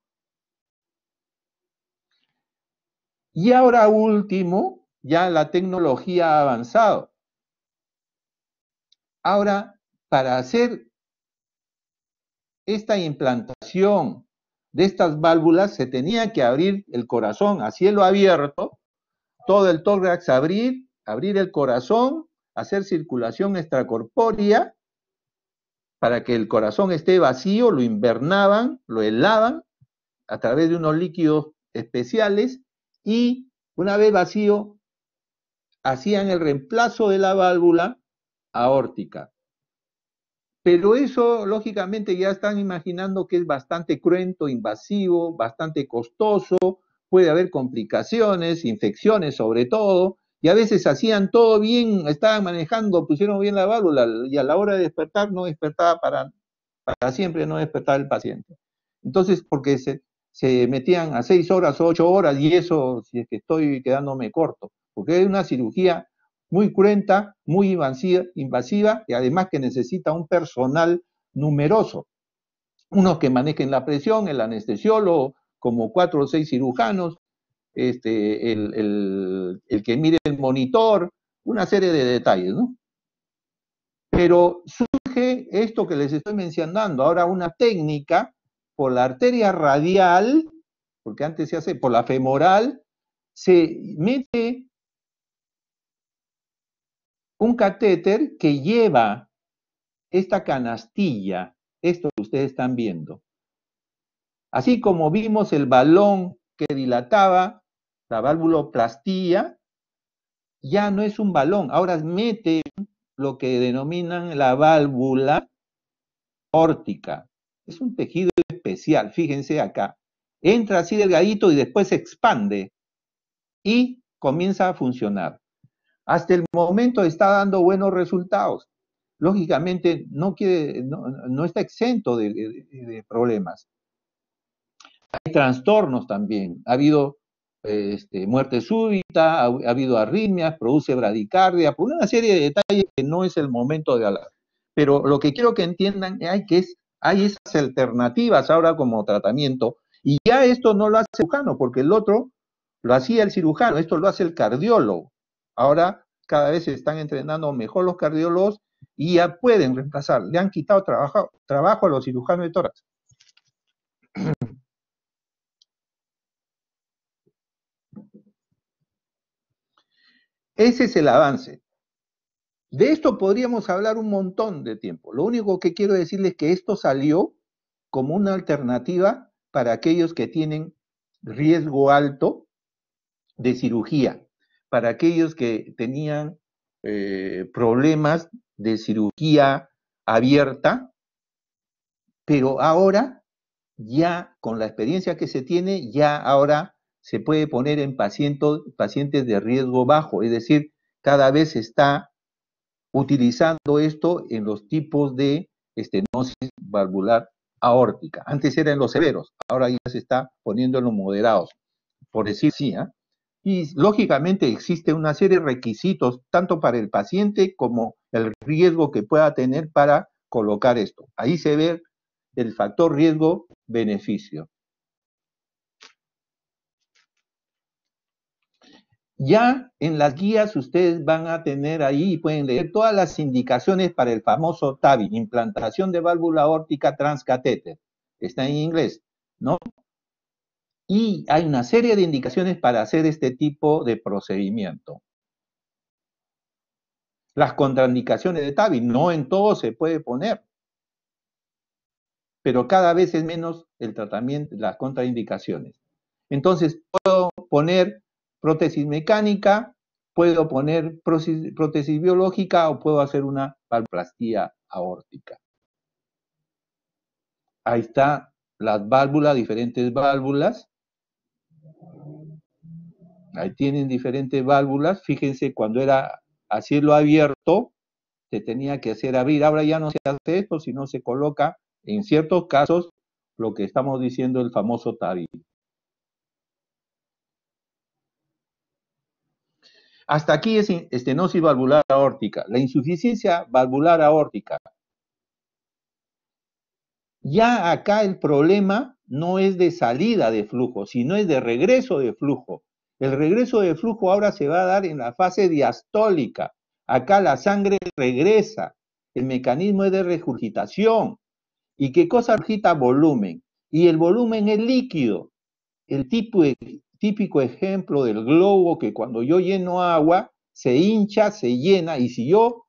Y ahora último, ya la tecnología ha avanzado. Ahora, para hacer esta implantación de estas válvulas, se tenía que abrir el corazón a cielo abierto, todo el tórax abrir, abrir el corazón hacer circulación extracorpórea para que el corazón esté vacío, lo invernaban, lo helaban a través de unos líquidos especiales y una vez vacío hacían el reemplazo de la válvula aórtica. Pero eso, lógicamente, ya están imaginando que es bastante cruento, invasivo, bastante costoso, puede haber complicaciones, infecciones sobre todo, y a veces hacían todo bien, estaban manejando, pusieron bien la válvula y a la hora de despertar no despertaba para, para siempre, no despertaba el paciente. Entonces, porque se, se metían a seis horas o ocho horas y eso, si es que estoy quedándome corto, porque es una cirugía muy cruenta, muy invasiva y además que necesita un personal numeroso. Unos que manejen la presión, el anestesiólogo, como cuatro o seis cirujanos, este, el, el que mire el monitor, una serie de detalles, ¿no? Pero surge esto que les estoy mencionando, ahora una técnica por la arteria radial, porque antes se hace por la femoral, se mete un catéter que lleva esta canastilla, esto que ustedes están viendo. Así como vimos el balón que dilataba la valvuloplastía ya no es un balón, ahora mete lo que denominan la válvula órtica. Es un tejido especial, fíjense acá. Entra así delgadito y después se expande y comienza a funcionar. Hasta el momento está dando buenos resultados. Lógicamente no, no, está exento de problemas. Hay trastornos también. Ha habido este, muerte súbita, ha, habido arritmias, produce bradicardia, por una serie de detalles que no es el momento de hablar. Pero lo que quiero que entiendan es que es, hay esas alternativas ahora como tratamiento, y ya esto no lo hace el cirujano, porque el otro lo hacía el cirujano, esto lo hace el cardiólogo. Ahora cada vez se están entrenando mejor los cardiólogos y ya pueden reemplazar, le han quitado trabajo, trabajo a los cirujanos de tórax. Ese es el avance. De esto podríamos hablar un montón de tiempo. Lo único que quiero decirles es que esto salió como una alternativa para aquellos que tienen riesgo alto de cirugía, para aquellos que tenían eh, problemas de cirugía abierta, pero ahora ya con la experiencia que se tiene, ya ahora se puede poner en pacientes de riesgo bajo, es decir, cada vez se está utilizando esto en los tipos de estenosis valvular aórtica. Antes era en los severos, ahora ya se está poniendo en los moderados, por decir sí. ¿ah? Y lógicamente existe una serie de requisitos, tanto para el paciente como el riesgo que pueda tener para colocar esto. Ahí se ve el factor riesgo-beneficio. Ya en las guías ustedes van a tener ahí y pueden leer todas las indicaciones para el famoso TAVI, implantación de válvula órtica transcatéter. Está en inglés, ¿no? Y hay una serie de indicaciones para hacer este tipo de procedimiento. Las contraindicaciones de TAVI, no en todo se puede poner, pero cada vez es menos el tratamiento, las contraindicaciones. Entonces, puedo poner prótesis mecánica, puedo poner prótesis, biológica o puedo hacer una valplastía aórtica. Ahí está las válvulas, diferentes válvulas. Ahí tienen diferentes válvulas. Fíjense, cuando era a cielo abierto, se tenía que hacer abrir. Ahora ya no se hace esto, sino se coloca, en ciertos casos, lo que estamos diciendo, el famoso tabique. Hasta aquí es estenosis valvular aórtica, la insuficiencia valvular aórtica. Ya acá el problema no es de salida de flujo, sino es de regreso de flujo. El regreso de flujo ahora se va a dar en la fase diastólica. Acá la sangre regresa. El mecanismo es de regurgitación. ¿Y qué cosa regurgita? Volumen. Y el volumen es líquido. El tipo de típico ejemplo del globo que cuando yo lleno agua, se hincha, se llena, y si yo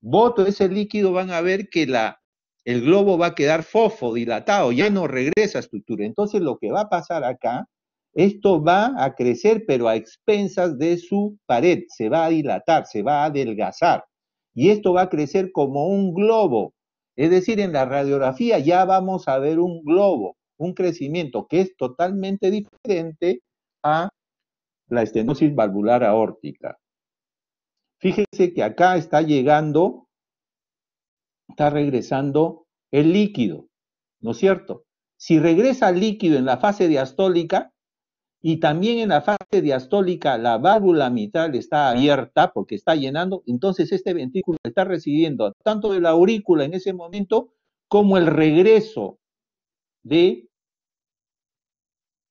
boto ese líquido, van a ver que la, el globo va a quedar fofo, dilatado, ya no regresa a estructura. Entonces lo que va a pasar acá, esto va a crecer, pero a expensas de su pared, se va a dilatar, se va a adelgazar. Y esto va a crecer como un globo. Es decir, en la radiografía ya vamos a ver un globo un crecimiento que es totalmente diferente a la estenosis valvular aórtica. Fíjense que acá está llegando, está regresando el líquido, ¿no es cierto? Si regresa el líquido en la fase diastólica y también en la fase diastólica la válvula mitral está abierta porque está llenando, entonces este ventrículo está recibiendo tanto de la aurícula en ese momento como el regreso de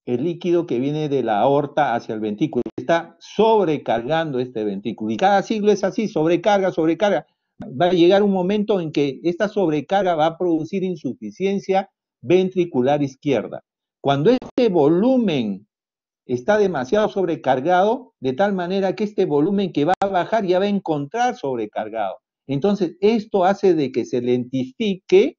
el líquido que viene de la aorta hacia el ventrículo. Está sobrecargando este ventrículo. Y cada siglo es así, sobrecarga, sobrecarga. Va a llegar un momento en que esta sobrecarga va a producir insuficiencia ventricular izquierda. Cuando este volumen está demasiado sobrecargado, de tal manera que este volumen que va a bajar ya va a encontrar sobrecargado. Entonces, esto hace de que se lentifique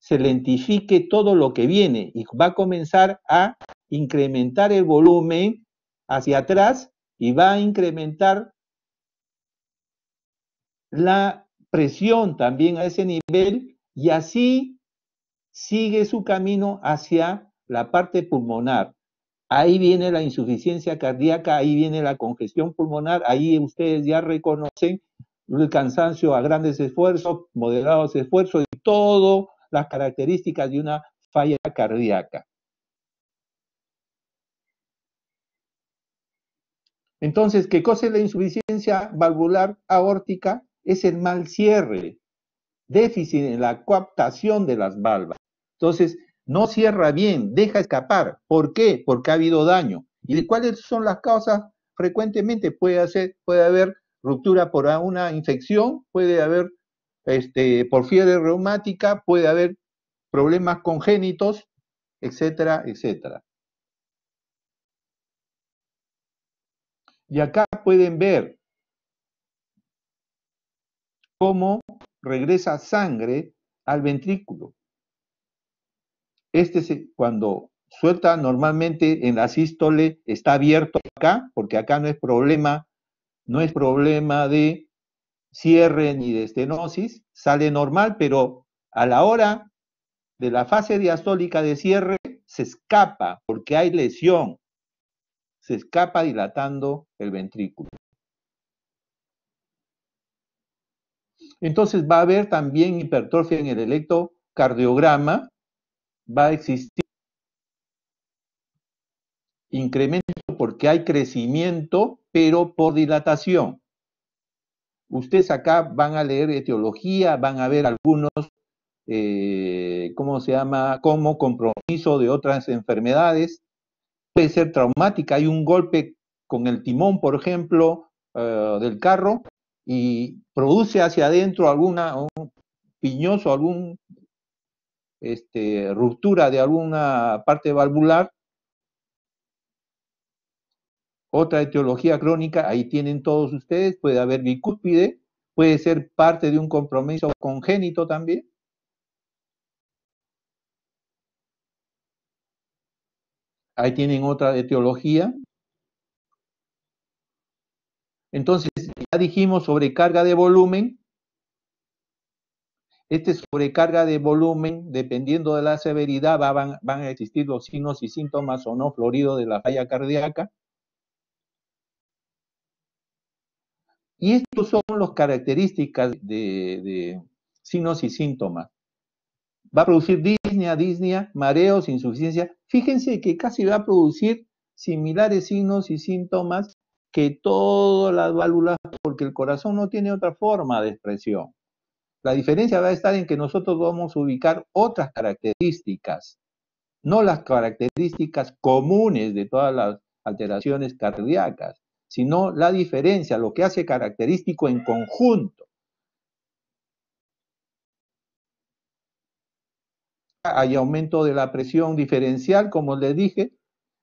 se lentifique todo lo que viene y va a comenzar a incrementar el volumen hacia atrás y va a incrementar la presión también a ese nivel y así sigue su camino hacia la parte pulmonar. Ahí viene la insuficiencia cardíaca, ahí viene la congestión pulmonar, ahí ustedes ya reconocen el cansancio a grandes esfuerzos, moderados esfuerzos y todo las características de una falla cardíaca. Entonces, ¿qué cosa es la insuficiencia valvular aórtica? Es el mal cierre, déficit en la coaptación de las valvas. Entonces, no cierra bien, deja escapar. ¿Por qué? Porque ha habido daño. ¿Y cuáles son las causas? Frecuentemente puede, hacer, puede haber ruptura por una infección, puede haber este, por fiebre reumática, puede haber problemas congénitos, etcétera, etcétera. Y acá pueden ver cómo regresa sangre al ventrículo. Este cuando suelta normalmente en la sístole está abierto acá, porque acá no es problema, no es problema de cierre ni de estenosis, sale normal, pero a la hora de la fase diastólica de cierre se escapa porque hay lesión, se escapa dilatando el ventrículo. Entonces va a haber también hipertrofia en el electrocardiograma, va a existir incremento porque hay crecimiento, pero por dilatación ustedes acá van a leer etiología, van a ver algunos, eh, ¿cómo se llama?, como compromiso de otras enfermedades. Puede ser traumática, hay un golpe con el timón, por ejemplo, eh, del carro y produce hacia adentro alguna, un piñoso, alguna este, ruptura de alguna parte valvular otra etiología crónica, ahí tienen todos ustedes, puede haber bicúspide, puede ser parte de un compromiso congénito también. Ahí tienen otra etiología. Entonces, ya dijimos sobrecarga de volumen. Este sobrecarga de volumen, dependiendo de la severidad, van, van a existir los signos y síntomas o no floridos de la falla cardíaca. son las características de, signos y síntomas. Va a producir disnea, disnea, mareos, insuficiencia. Fíjense que casi va a producir similares signos y síntomas que todas las válvulas, porque el corazón no tiene otra forma de expresión. La diferencia va a estar en que nosotros vamos a ubicar otras características, no las características comunes de todas las alteraciones cardíacas sino la diferencia, lo que hace característico en conjunto. Hay aumento de la presión diferencial, como les dije,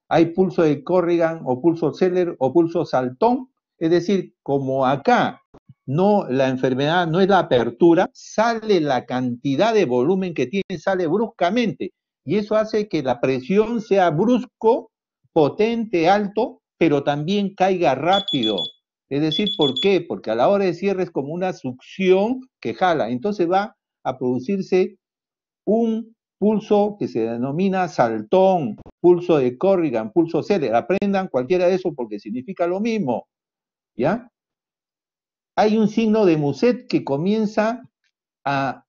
hay pulso de Corrigan o pulso Seller o pulso Saltón, es decir, como acá no la enfermedad no es la apertura, sale la cantidad de volumen que tiene, sale bruscamente. Y eso hace que la presión sea brusco, potente, alto, pero también caiga rápido. Es decir, ¿por qué? Porque a la hora de cierre es como una succión que jala. Entonces va a producirse un pulso que se denomina saltón, pulso de Corrigan, pulso Celer. Aprendan cualquiera de eso porque significa lo mismo. ¿Ya? Hay un signo de Muset que comienza a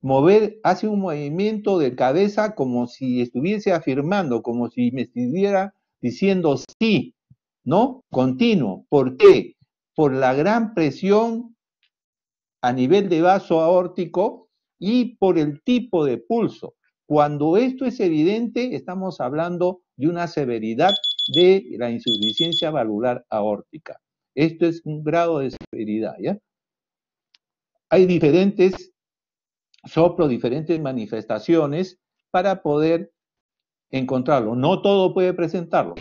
mover, hace un movimiento de cabeza como si estuviese afirmando, como si me estuviera diciendo sí, ¿no? Continuo. ¿Por qué? Por la gran presión a nivel de vaso aórtico y por el tipo de pulso. Cuando esto es evidente, estamos hablando de una severidad de la insuficiencia valvular aórtica. Esto es un grado de severidad, ¿ya? Hay diferentes soplos, diferentes manifestaciones para poder encontrarlo. No todo puede presentarlo.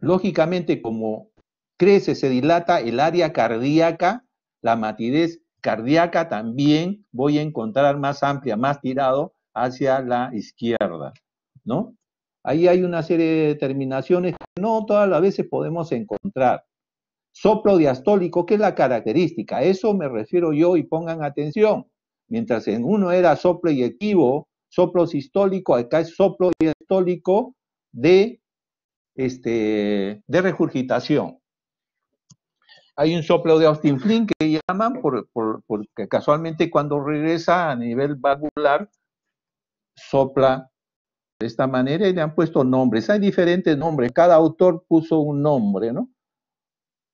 Lógicamente, como crece, se dilata el área cardíaca, la matidez cardíaca también voy a encontrar más amplia, más tirado hacia la izquierda, ¿no? Ahí hay una serie de determinaciones que no todas las veces podemos encontrar. Soplo diastólico, que es la característica, eso me refiero yo y pongan atención. Mientras en uno era soplo y equivo, soplo sistólico, acá es soplo diastólico de, este, de regurgitación. Hay un soplo de Austin Flynn que llaman porque casualmente cuando regresa a nivel valvular sopla de esta manera y le han puesto nombres. Hay diferentes nombres, cada autor puso un nombre, ¿no?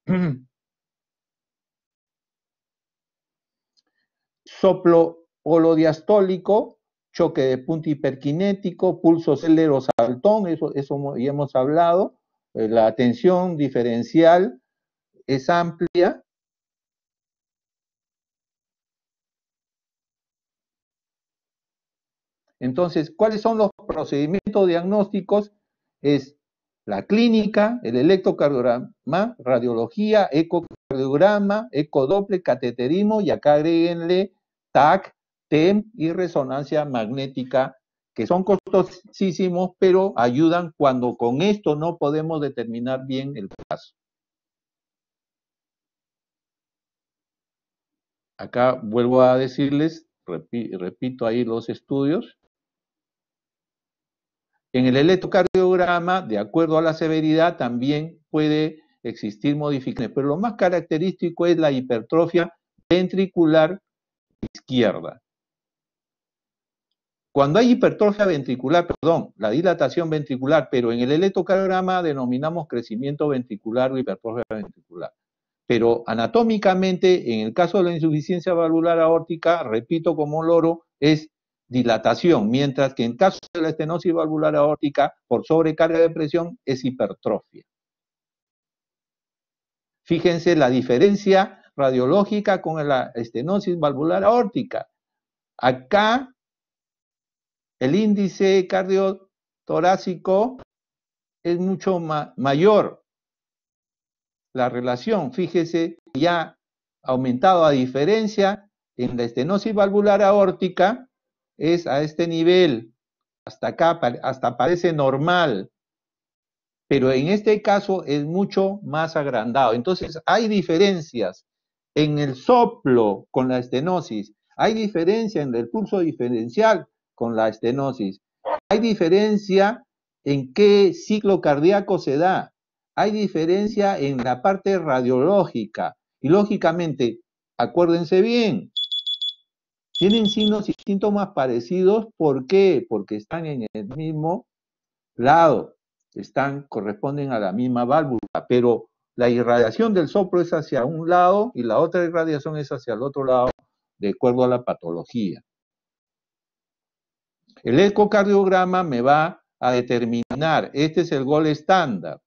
soplo holodiastólico, choque de punto hiperkinético, pulso celero saltón, eso, ya hemos hablado, eh, la atención diferencial es amplia. Entonces, ¿cuáles son los procedimientos diagnósticos? Es la clínica, el electrocardiograma, radiología, ecocardiograma, ecodople, cateterismo y acá agréguenle TAC, TEM y resonancia magnética, que son costosísimos, pero ayudan cuando con esto no podemos determinar bien el caso. Acá vuelvo a decirles, repito ahí los estudios. En el electrocardiograma, de acuerdo a la severidad, también puede existir modificaciones, pero lo más característico es la hipertrofia ventricular izquierda. Cuando hay hipertrofia ventricular, perdón, la dilatación ventricular, pero en el electrocardiograma denominamos crecimiento ventricular o hipertrofia ventricular. Pero anatómicamente, en el caso de la insuficiencia valvular aórtica, repito como loro, es dilatación, mientras que en caso de la estenosis valvular aórtica, por sobrecarga de presión, es hipertrofia. Fíjense la diferencia radiológica con la estenosis valvular aórtica. Acá, el índice cardiotorácico es mucho mayor. La relación, fíjese, ya ha aumentado a diferencia en la estenosis valvular aórtica, es a este nivel, hasta acá, hasta parece normal, pero en este caso es mucho más agrandado. Entonces, hay diferencias en el soplo con la estenosis. Hay diferencia en el pulso diferencial con la estenosis. Hay diferencia en qué ciclo cardíaco se da. Hay diferencia en la parte radiológica. Y lógicamente, acuérdense bien, tienen signos y síntomas parecidos. ¿Por qué? Porque están en el mismo lado. Están, corresponden a la misma válvula, pero la irradiación del soplo es hacia un lado y la otra irradiación es hacia el otro lado, de acuerdo a la patología. El ecocardiograma me va a determinar, este es el gol estándar.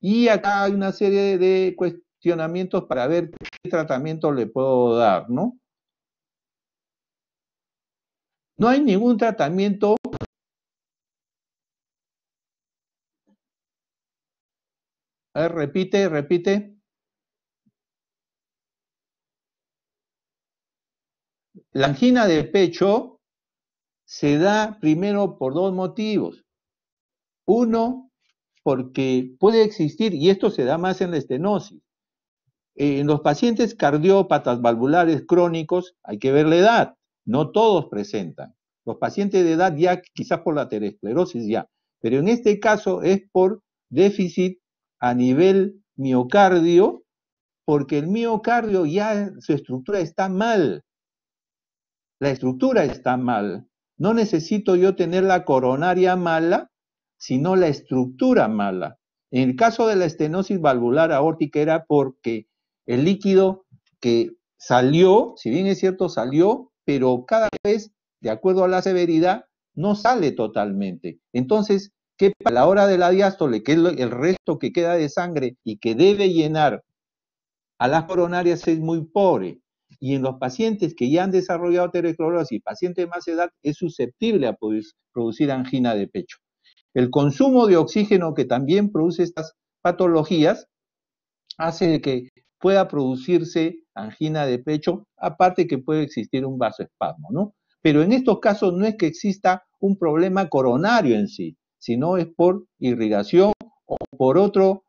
Y acá hay una serie de cuestionamientos para ver qué tratamiento le puedo dar, ¿no? No hay ningún tratamiento A ver, repite, repite. La angina de pecho se da primero por dos motivos. Uno, porque puede existir, y esto se da más en la estenosis. En los pacientes cardiópatas valvulares crónicos hay que ver la edad. No todos presentan. Los pacientes de edad ya, quizás por la teresclerosis ya, pero en este caso es por déficit a nivel miocardio, porque el miocardio ya su estructura está mal. La estructura está mal. No necesito yo tener la coronaria mala, sino la estructura mala. En el caso de la estenosis valvular aórtica era porque el líquido que salió, si bien es cierto, salió, pero cada vez, de acuerdo a la severidad, no sale totalmente. Entonces, que para la hora de la diástole, que es el resto que queda de sangre y que debe llenar a las coronarias es muy pobre. Y en los pacientes que ya han desarrollado aterosclerosis, pacientes de más edad, es susceptible a producir angina de pecho. El consumo de oxígeno que también produce estas patologías hace que pueda producirse angina de pecho, aparte que puede existir un vasoespasmo, ¿no? Pero en estos casos no es que exista un problema coronario en sí, si no es por irrigación o por otro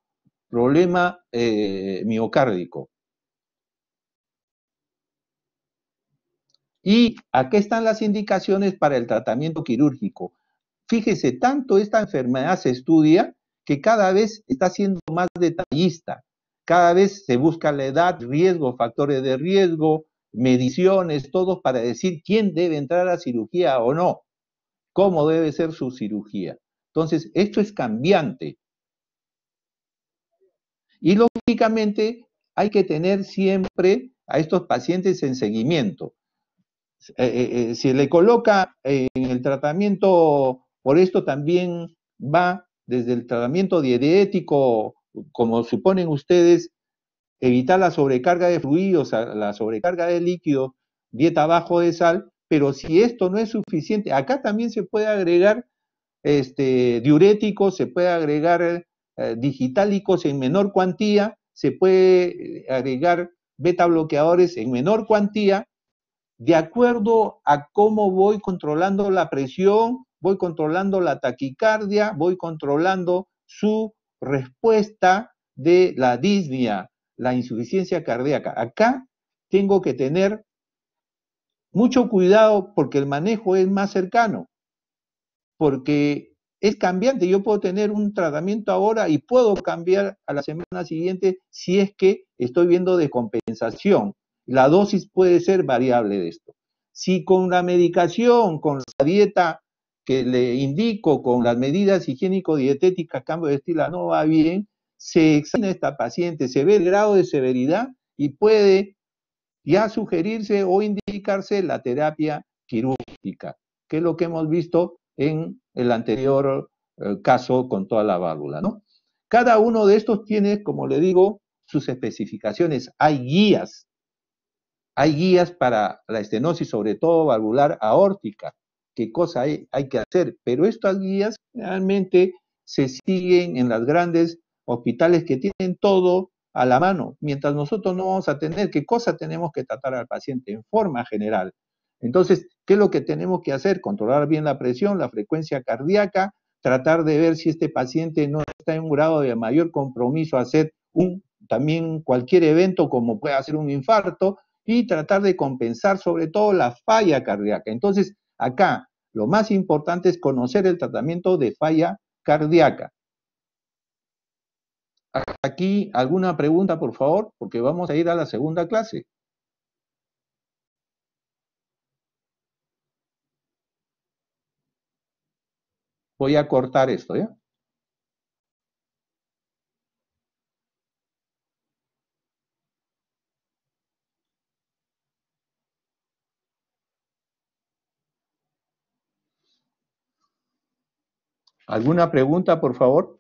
problema eh, miocárdico. ¿Y aquí están las indicaciones para el tratamiento quirúrgico? Fíjese, tanto esta enfermedad se estudia que cada vez está siendo más detallista. Cada vez se busca la edad, riesgo, factores de riesgo, mediciones, todos para decir quién debe entrar a cirugía o no, cómo debe ser su cirugía. Entonces, esto es cambiante. Y lógicamente hay que tener siempre a estos pacientes en seguimiento. Eh, eh, eh, si le coloca en el tratamiento, por esto también va desde el tratamiento dietético, como suponen ustedes, evitar la sobrecarga de fluidos, la sobrecarga de líquido, dieta bajo de sal, pero si esto no es suficiente, acá también se puede agregar este, diuréticos, se puede agregar eh, eh, digitálicos en menor cuantía, se puede agregar beta bloqueadores en menor cuantía, de acuerdo a cómo voy controlando la presión, voy controlando la taquicardia, voy controlando su respuesta de la disnea, la insuficiencia cardíaca. Acá tengo que tener mucho cuidado porque el manejo es más cercano porque es cambiante. Yo puedo tener un tratamiento ahora y puedo cambiar a la semana siguiente si es que estoy viendo descompensación. La dosis puede ser variable de esto. Si con la medicación, con la dieta que le indico, con las medidas higiénico-dietéticas, cambio de estilo, no va bien, se examina esta paciente, se ve el grado de severidad y puede ya sugerirse o indicarse la terapia quirúrgica, que es lo que hemos visto en el anterior eh, caso con toda la válvula, ¿no? Cada uno de estos tiene, como le digo, sus especificaciones. Hay guías. Hay guías para la estenosis, sobre todo valvular aórtica. ¿Qué cosa hay, que hacer? Pero estas guías realmente se siguen en las grandes hospitales que tienen todo a la mano, mientras nosotros no vamos a tener qué cosa tenemos que tratar al paciente en forma general. Entonces, ¿qué es lo que tenemos que hacer? Controlar bien la presión, la frecuencia cardíaca, tratar de ver si este paciente no está en un grado de mayor compromiso a hacer un, también cualquier evento como puede ser un infarto y tratar de compensar sobre todo la falla cardíaca. Entonces, acá lo más importante es conocer el tratamiento de falla cardíaca. Aquí alguna pregunta, por favor, porque vamos a ir a la segunda clase. Voy a cortar esto, ¿ya? ¿Alguna pregunta, por favor?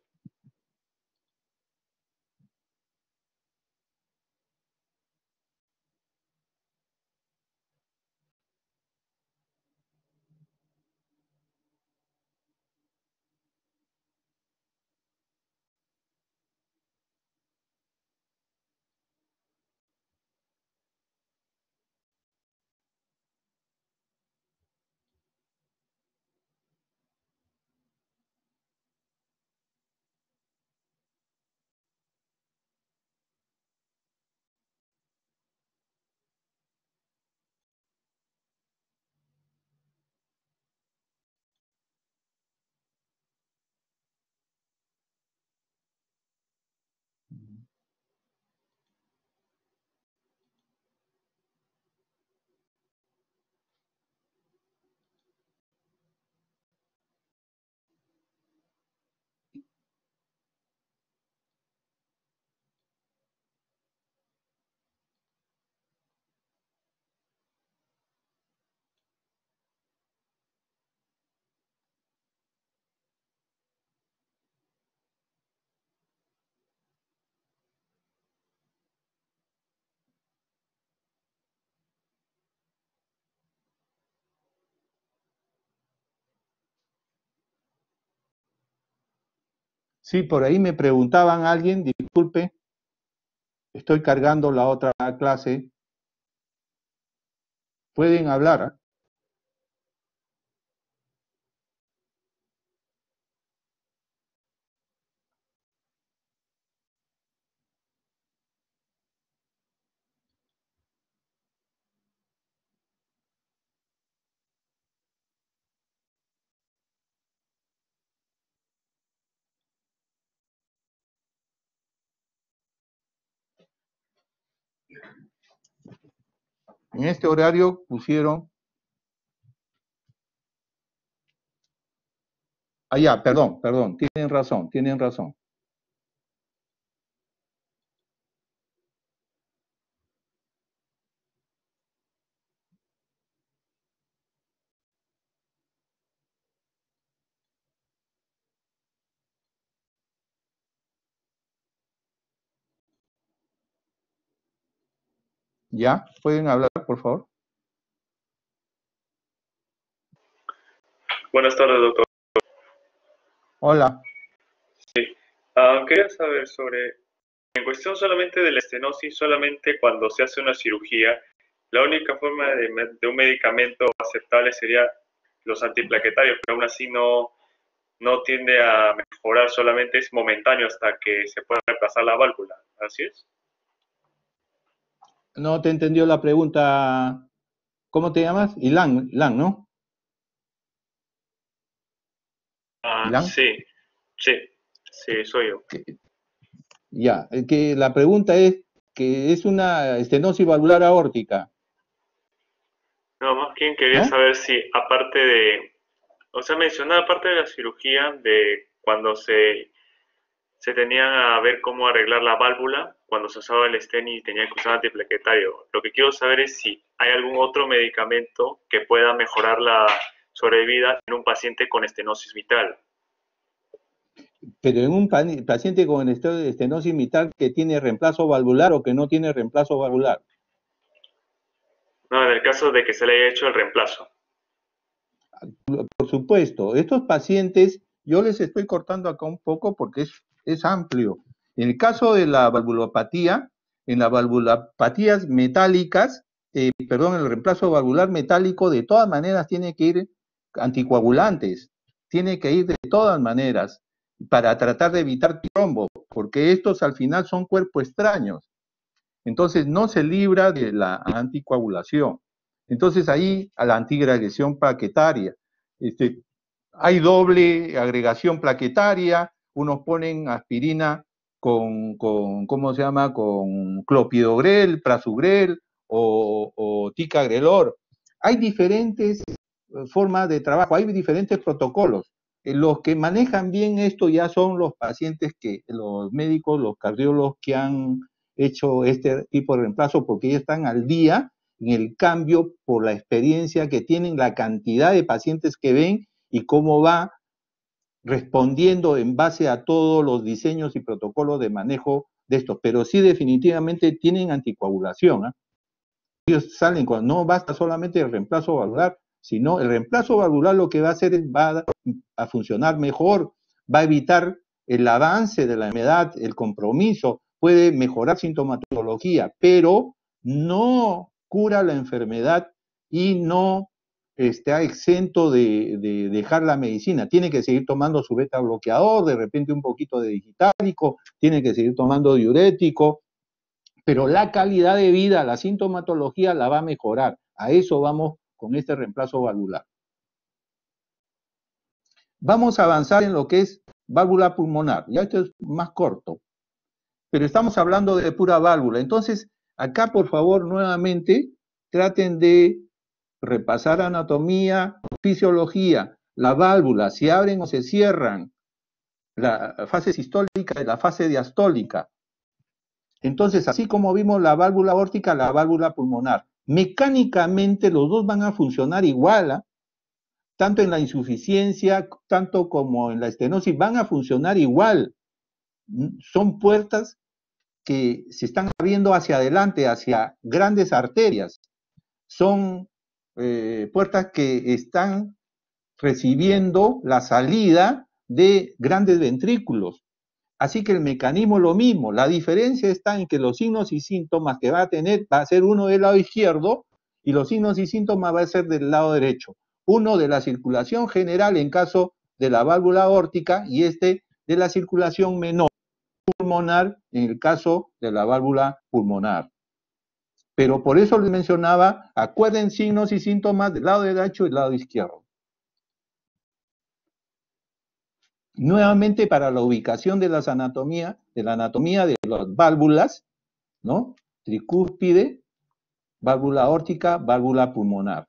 Sí, por ahí me preguntaban alguien, disculpe, estoy cargando la otra clase. Pueden hablar. ¿ah? En este horario pusieron... allá, ah, perdón, perdón, tienen razón, tienen razón. ¿Ya? ¿Pueden hablar, por favor? Buenas tardes, doctor. Hola. Sí. Ah, quería saber sobre, en cuestión solamente de la estenosis, solamente cuando se hace una cirugía, la única forma de, un medicamento aceptable sería los antiplaquetarios, pero aún así no, no tiende a mejorar, solamente es momentáneo hasta que se pueda reemplazar la válvula. ¿Así es? no te entendió la pregunta. ¿Cómo te llamas? Ilan, Ilan ¿no? Ah, sí, sí, sí, soy yo. Ya, que la pregunta es que es una estenosis valvular aórtica. No, más bien quería ¿Eh? saber si aparte de, o sea, mencionaba aparte de la cirugía de cuando se, se tenían a ver cómo arreglar la válvula, cuando se usaba el estén y tenía que usar antiplaquetario. Lo que quiero saber es si hay algún otro medicamento que pueda mejorar la sobrevida en un paciente con estenosis vital. Pero en un paciente con estenosis vital que tiene reemplazo valvular o que no tiene reemplazo valvular. No, en el caso de que se le haya hecho el reemplazo. Por supuesto, estos pacientes, yo les estoy cortando acá un poco porque es, es amplio en el caso de la valvulopatía, en las valvulopatías metálicas, eh, perdón, el reemplazo valvular metálico, de todas maneras tiene que ir anticoagulantes, tiene que ir de todas maneras para tratar de evitar trombo, porque estos al final son cuerpos extraños. Entonces no se libra de la anticoagulación. Entonces ahí a la antigregación plaquetaria. Este, hay doble agregación plaquetaria, unos ponen aspirina con, con ¿cómo se llama? Con clopidogrel, prasugrel o, Tica ticagrelor. Hay diferentes eh, formas de trabajo, hay diferentes protocolos. Eh, los que manejan bien esto ya son los pacientes que, los médicos, los cardiólogos que han hecho este tipo de reemplazo porque ya están al día en el cambio por la experiencia que tienen, la cantidad de pacientes que ven y cómo va respondiendo en base a todos los diseños y protocolos de manejo de estos, pero sí definitivamente tienen anticoagulación. ¿ah? Ellos salen cuando no basta solamente el reemplazo valvular, sino el reemplazo valvular lo que va a hacer es va a, funcionar mejor, va a evitar el avance de la enfermedad, el compromiso, puede mejorar sintomatología, pero no cura la enfermedad y no está exento de, dejar la medicina, tiene que seguir tomando su beta bloqueador, de repente un poquito de digitálico, tiene que seguir tomando diurético, pero la calidad de vida, la sintomatología la va a mejorar. A eso vamos con este reemplazo valvular. Vamos a avanzar en lo que es válvula pulmonar, ya esto es más corto, pero estamos hablando de pura válvula. Entonces, acá por favor nuevamente traten de repasar anatomía, fisiología, la válvula, si abren o se cierran, la fase sistólica y la fase diastólica. Entonces, así como vimos la válvula órtica, la válvula pulmonar, mecánicamente los dos van a funcionar igual, ¿ah? tanto en la insuficiencia, tanto como en la estenosis, van a funcionar igual. Son puertas que se están abriendo hacia adelante, hacia grandes arterias. Son eh, puertas que están recibiendo la salida de grandes ventrículos. Así que el mecanismo es lo mismo. La diferencia está en que los signos y síntomas que va a tener va a ser uno del lado izquierdo y los signos y síntomas va a ser del lado derecho. Uno de la circulación general en caso de la válvula aórtica y este de la circulación menor pulmonar en el caso de la válvula pulmonar. Pero por eso les mencionaba, acuerden signos y síntomas del lado derecho y del lado izquierdo. Nuevamente para la ubicación de las anatomías, de la anatomía de las válvulas, ¿no? Tricúspide, válvula órtica, válvula pulmonar.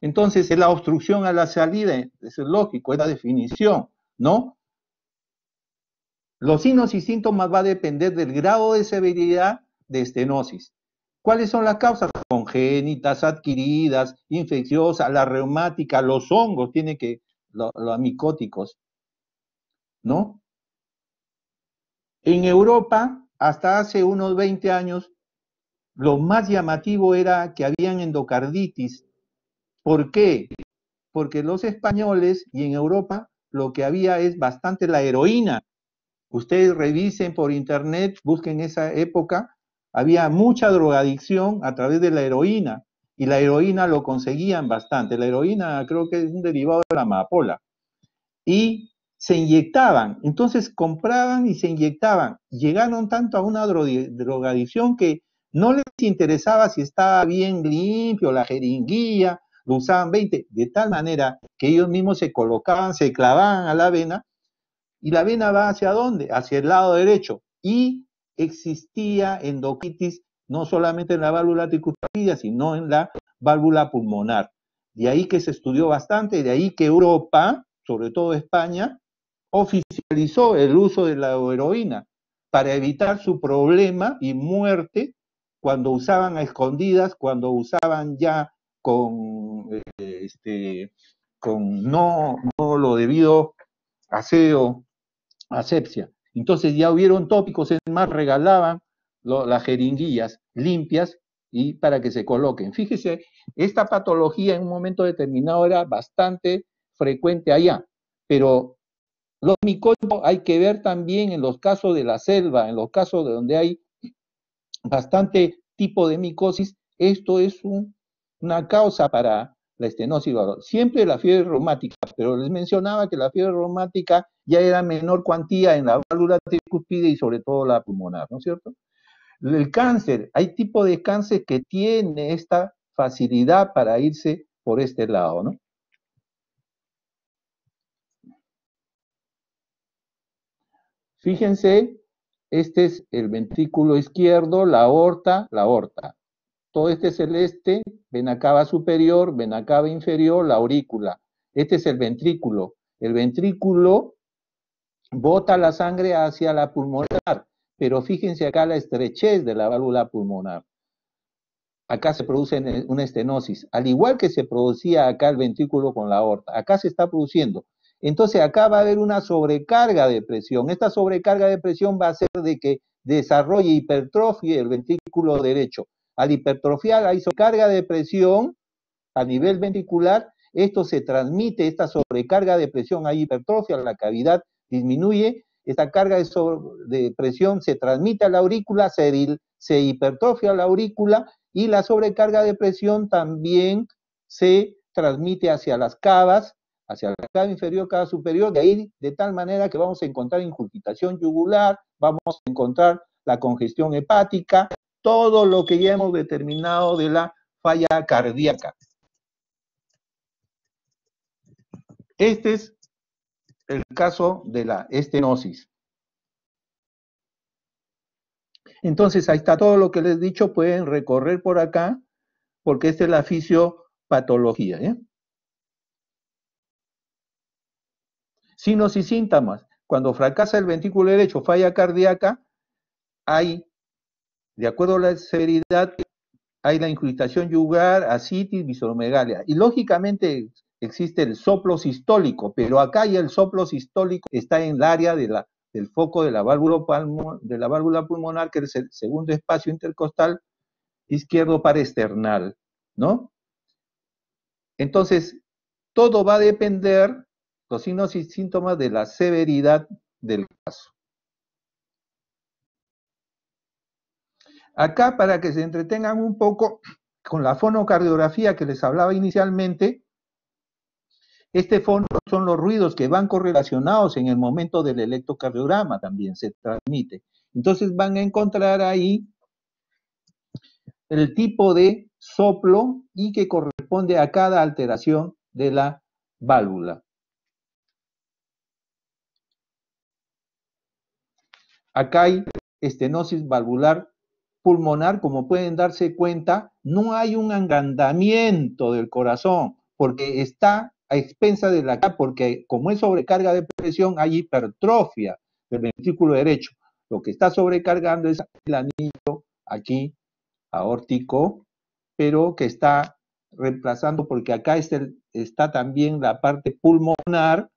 Entonces, es la obstrucción a la salida, es lógico, es la definición, ¿no? Los signos y síntomas va a depender del grado de severidad de estenosis. ¿Cuáles son las causas? Congénitas, adquiridas, infecciosas, la reumática, los hongos, tiene que, los, micóticos, ¿no? En Europa, hasta hace unos 20 años, lo más llamativo era que habían endocarditis. ¿Por qué? Porque los españoles y en Europa lo que había es bastante la heroína Ustedes revisen por internet, busquen esa época, había mucha drogadicción a través de la heroína y la heroína lo conseguían bastante. La heroína creo que es un derivado de la amapola. Y se inyectaban, entonces compraban y se inyectaban. Llegaron tanto a una drogadicción que no les interesaba si estaba bien limpio la jeringuilla, lo usaban 20, de tal manera que ellos mismos se colocaban, se clavaban a la vena y la vena va hacia dónde? Hacia el lado derecho. Y existía endocritis no solamente en la válvula tricuspidia, sino en la válvula pulmonar. De ahí que se estudió bastante, de ahí que Europa, sobre todo España, oficializó el uso de la heroína para evitar su problema y muerte cuando usaban a escondidas, cuando usaban ya con, eh, este, no, no lo debido aseo asepsia. Entonces ya hubieron tópicos, es más, regalaban las jeringuillas limpias y para que se coloquen. Fíjese, esta patología en un momento determinado era bastante frecuente allá, pero los micóticos hay que ver también en los casos de la selva, en los casos de donde hay bastante tipo de micosis, esto es una causa para la estenosis Siempre la fiebre reumática, pero les mencionaba que la fiebre reumática ya era menor cuantía en la válvula tricúspide y sobre todo la pulmonar, ¿no es cierto? El cáncer, hay tipo de cáncer que tiene esta facilidad para irse por este lado, ¿no? Fíjense, este es el ventrículo izquierdo, la aorta, la aorta todo este es el este, cava superior, cava inferior, la aurícula. Este es el ventrículo. El ventrículo bota la sangre hacia la pulmonar, pero fíjense acá la estrechez de la válvula pulmonar. Acá se produce una estenosis, al igual que se producía acá el ventrículo con la aorta. Acá se está produciendo. Entonces acá va a haber una sobrecarga de presión. Esta sobrecarga de presión va a ser de que desarrolle hipertrofia el ventrículo derecho al hipertrofiar, hay sobrecarga de presión a nivel ventricular, esto se transmite, esta sobrecarga de presión, hay hipertrofia, la cavidad disminuye, esta carga de, presión se transmite a la aurícula, se, se hipertrofia la aurícula y la sobrecarga de presión también se transmite hacia las cavas, hacia la cava inferior, cava superior, de ahí de tal manera que vamos a encontrar injurgitación yugular, vamos a encontrar la congestión hepática, todo lo que ya hemos determinado de la falla cardíaca. Este es el caso de la estenosis. Entonces, ahí está todo lo que les he dicho, pueden recorrer por acá, porque esta es la fisiopatología. ¿eh? Signos y síntomas. Cuando fracasa el ventrículo derecho, falla cardíaca, hay de acuerdo a la severidad, hay la incrustación yugar, asitis, visceromegalia. Y lógicamente existe el soplo sistólico, pero acá ya el soplo sistólico está en el área del foco de la, válvula de la válvula pulmonar, que es el segundo espacio intercostal izquierdo para external, ¿no? Entonces, todo va a depender, los signos y síntomas, de la severidad del caso. Acá, para que se entretengan un poco con la fonocardiografía que les hablaba inicialmente, este fondo son los ruidos que van correlacionados en el momento del electrocardiograma también se transmite. Entonces van a encontrar ahí el tipo de soplo y que corresponde a cada alteración de la válvula. Acá hay estenosis valvular pulmonar, como pueden darse cuenta, no hay un agrandamiento del corazón, porque está a expensa de la porque como es sobrecarga de presión, hay hipertrofia del ventrículo derecho. Lo que está sobrecargando es el anillo aquí aórtico, pero que está reemplazando, porque acá está también la parte pulmonar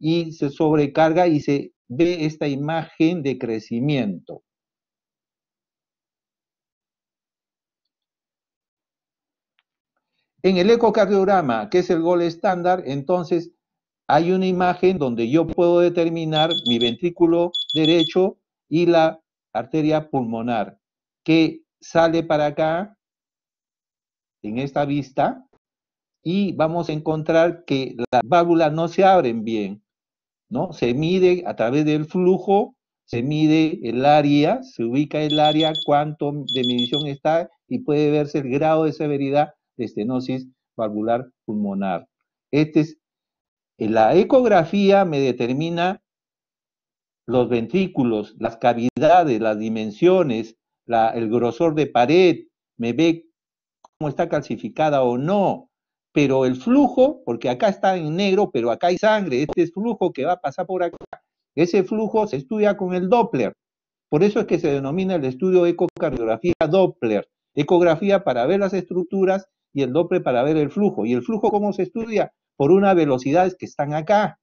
y se sobrecarga y se ve esta imagen de crecimiento. En el ecocardiograma, que es el gol estándar, entonces hay una imagen donde yo puedo determinar mi ventrículo derecho y la arteria pulmonar, que sale para acá en esta vista y vamos a encontrar que las válvulas no se abren bien, ¿no? Se mide a través del flujo, se mide el área, se ubica el área, cuánto de medición está y puede verse el grado de severidad estenosis valvular pulmonar. Este es, la ecografía me determina los ventrículos, las cavidades, las dimensiones, el grosor de pared, me ve cómo está calcificada o no, pero el flujo, porque acá está en negro, pero acá hay sangre, este es flujo que va a pasar por acá, ese flujo se estudia con el Doppler, por eso es que se denomina el estudio ecocardiografía Doppler, ecografía para ver las estructuras y el Doppler para ver el flujo. ¿Y el flujo cómo se estudia? Por unas velocidades que están acá.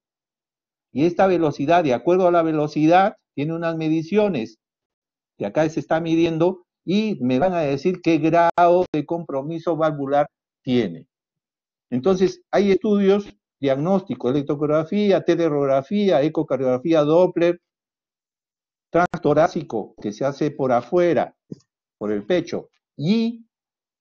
Y esta velocidad, de acuerdo a la velocidad, tiene unas mediciones que acá se está midiendo y me van a decir qué grado de compromiso valvular tiene. Entonces, hay estudios diagnósticos, electrocardiografía telerografía, ecocardiografía Doppler, transtorácico, que se hace por afuera, por el pecho, y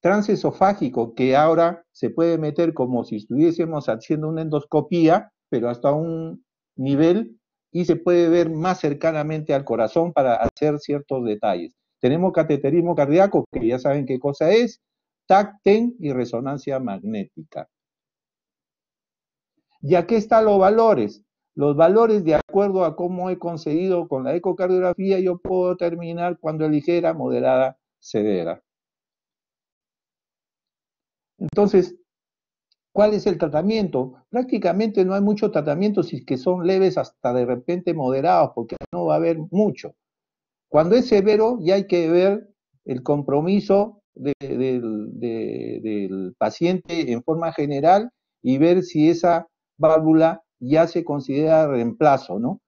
transesofágico, esofágico que ahora se puede meter como si estuviésemos haciendo una endoscopía, pero hasta un nivel y se puede ver más cercanamente al corazón para hacer ciertos detalles. Tenemos cateterismo cardíaco, que ya saben qué cosa es, tacten y resonancia magnética. Y aquí están los valores. Los valores, de acuerdo a cómo he conseguido con la ecocardiografía, yo puedo terminar cuando es ligera, moderada, severa. Entonces, ¿cuál es el tratamiento? Prácticamente no hay muchos tratamiento si que son leves hasta de repente moderados, porque no va a haber mucho. Cuando es severo, ya hay que ver el compromiso del paciente en forma general y ver si esa válvula ya se considera reemplazo, ¿no?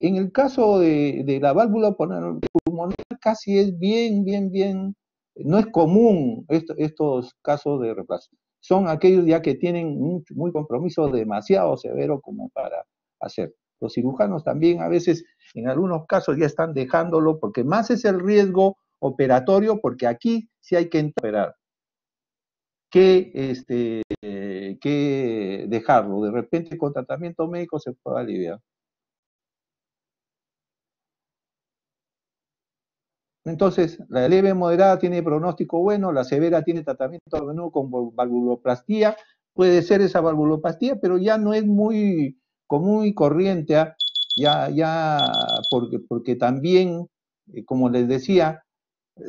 En el caso de, la válvula pulmonar casi es bien, bien, bien no es común estos casos de reemplazo. Son aquellos ya que tienen un muy compromiso demasiado severo como para hacer. Los cirujanos también a veces, en algunos casos, ya están dejándolo porque más es el riesgo operatorio, porque aquí sí hay que operar que, este, que dejarlo. De repente con tratamiento médico se puede aliviar. Entonces, la leve moderada tiene pronóstico bueno, la severa tiene tratamiento con valvuloplastía, puede ser esa valvuloplastía, pero ya no es muy común y corriente, ¿ah? ya, ya, porque, porque también, eh, como les decía,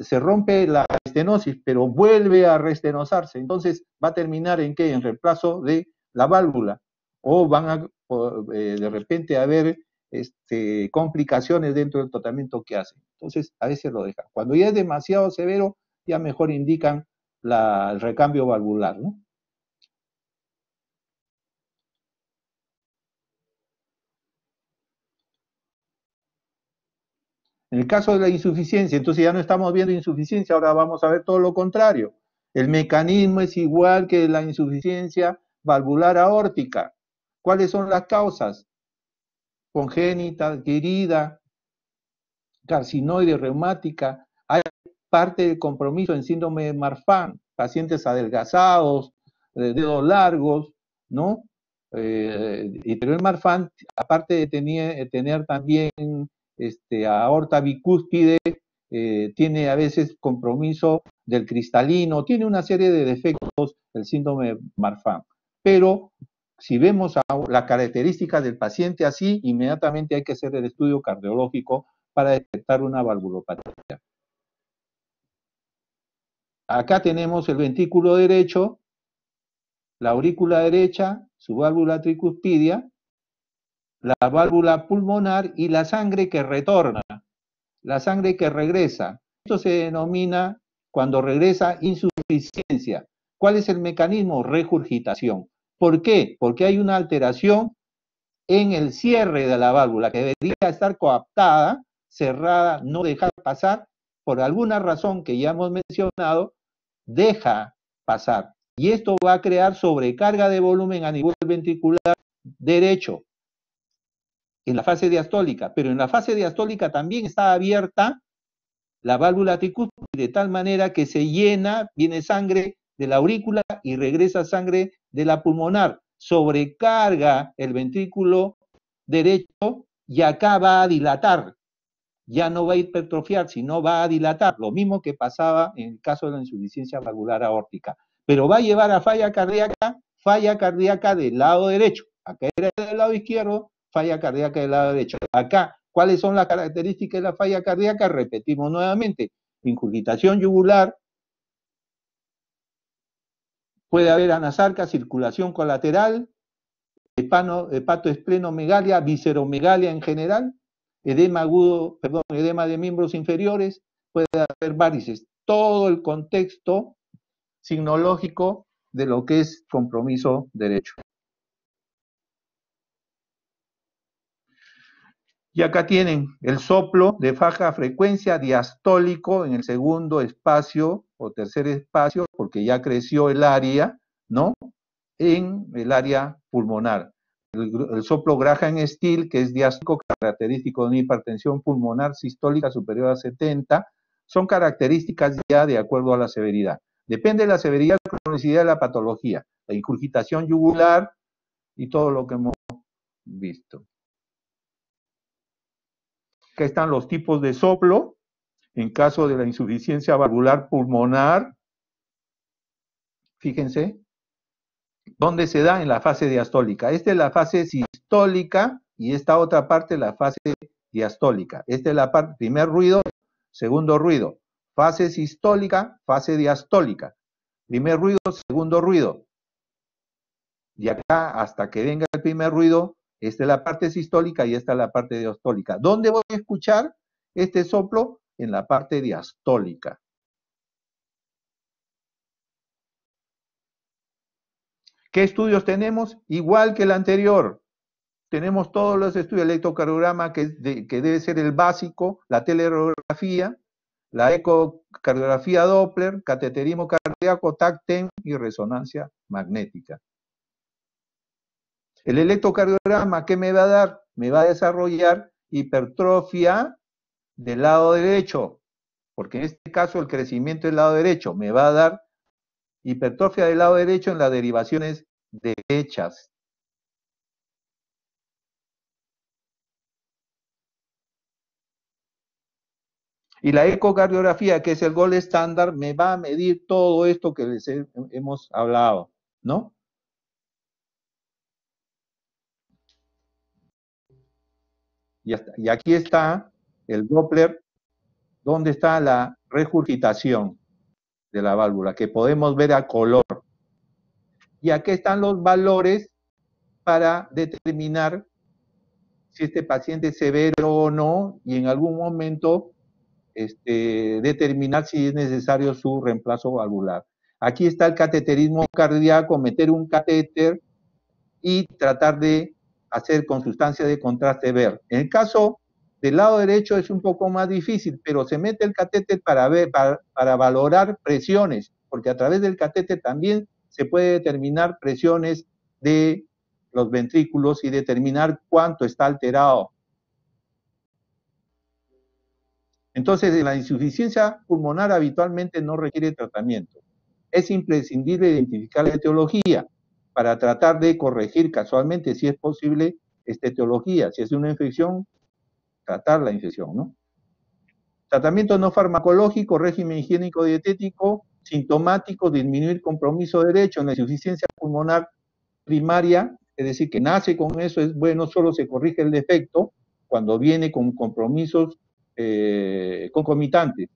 se rompe la estenosis, pero vuelve a restenosarse. Entonces, va a terminar en qué? En reemplazo de la válvula. O van a, eh, de repente, a ver este, complicaciones dentro del tratamiento que hacen. Entonces, a veces lo dejan. Cuando ya es demasiado severo, ya mejor indican la, el recambio valvular, En el caso de la insuficiencia, entonces ya no estamos viendo insuficiencia, ahora vamos a ver todo lo contrario. El mecanismo es igual que la insuficiencia valvular aórtica. ¿Cuáles son las causas? congénita, adquirida, carcinoide, reumática. Hay parte del compromiso en síndrome de Marfan, pacientes adelgazados, dedos largos, ¿no? Eh, y y el Marfan, aparte de tener, también este, aorta bicúspide, eh, tiene a veces compromiso del cristalino, tiene una serie de defectos el síndrome de Marfan. Pero si vemos la característica del paciente así, inmediatamente hay que hacer el estudio cardiológico para detectar una valvulopatía. Acá tenemos el ventículo derecho, la aurícula derecha, su válvula tricuspidia, la válvula pulmonar y la sangre que retorna, la sangre que regresa. Esto se denomina, cuando regresa, insuficiencia. ¿Cuál es el mecanismo? Regurgitación. ¿Por qué? Porque hay una alteración en el cierre de la válvula que debería estar coaptada, cerrada, no dejar pasar. Por alguna razón que ya hemos mencionado, deja pasar. Y esto va a crear sobrecarga de volumen a nivel ventricular derecho en la fase diastólica, pero en la fase diastólica también está abierta la válvula tricúspide de tal manera que se llena, viene sangre de la aurícula y regresa sangre de la pulmonar, sobrecarga el ventrículo derecho y acá va a dilatar, ya no va a hipertrofiar, sino va a dilatar, lo mismo que pasaba en el caso de la insuficiencia valvular aórtica, pero va a llevar a falla cardíaca, falla cardíaca del lado derecho, acá era del lado izquierdo, falla cardíaca del lado derecho, acá ¿Cuáles son las características de la falla cardíaca? Repetimos nuevamente, incurgitación yugular, Puede haber anasarca, circulación colateral, hepano, hepato esplenomegalia, visceromegalia en general, edema agudo, perdón, edema de miembros inferiores, puede haber varices. Todo el contexto signológico de lo que es compromiso derecho. Y acá tienen el soplo de faja frecuencia diastólico en el segundo espacio o tercer espacio, porque ya creció el área, ¿no? En el área pulmonar. El, soplo soplo en Steel, que es diastólico, característico de una hipertensión pulmonar sistólica superior a 70, son características ya de acuerdo a la severidad. Depende de la severidad la cronicidad de la patología, la incurgitación yugular y todo lo que hemos visto. Acá están los tipos de soplo, en caso de la insuficiencia valvular pulmonar. Fíjense, ¿dónde se da? En la fase diastólica. Esta es la fase sistólica y esta otra parte la fase diastólica. Este es la parte, primer ruido, segundo ruido. Fase sistólica, fase diastólica. Primer ruido, segundo ruido. Y acá, hasta que venga el primer ruido, esta es la parte sistólica y esta es la parte diastólica. ¿Dónde voy a escuchar este soplo? En la parte diastólica. ¿Qué estudios tenemos? Igual que el anterior. Tenemos todos los estudios, del electrocardiograma, que, debe ser el básico, la telerografía, la ecocardiografía Doppler, cateterismo cardíaco, tac y resonancia magnética. El electrocardiograma, ¿qué me va a dar? Me va a desarrollar hipertrofia del lado derecho, porque en este caso el crecimiento del lado derecho me va a dar hipertrofia del lado derecho en las derivaciones derechas. Y la ecocardiografía, que es el gol estándar, me va a medir todo esto que les hemos hablado, ¿no? Y, aquí está el Doppler, donde está la regurgitación de la válvula, que podemos ver a color. Y aquí están los valores para determinar si este paciente es severo o no, y en algún momento este, determinar si es necesario su reemplazo valvular. Aquí está el cateterismo cardíaco, meter un catéter y tratar de hacer con sustancia de contraste ver. En el caso del lado derecho es un poco más difícil, pero se mete el catéter para, ver, para, para valorar presiones, porque a través del catéter también se puede determinar presiones de los ventrículos y determinar cuánto está alterado. Entonces, la insuficiencia pulmonar habitualmente no requiere tratamiento. Es imprescindible identificar la etiología, para tratar de corregir casualmente, si es posible, este, teología. Si es una infección, tratar la infección, ¿no? Tratamiento no farmacológico, régimen higiénico dietético, sintomático, disminuir compromiso derecho en la insuficiencia pulmonar primaria, es decir, que nace con eso, es bueno, solo se corrige el defecto cuando viene con compromisos eh, concomitantes.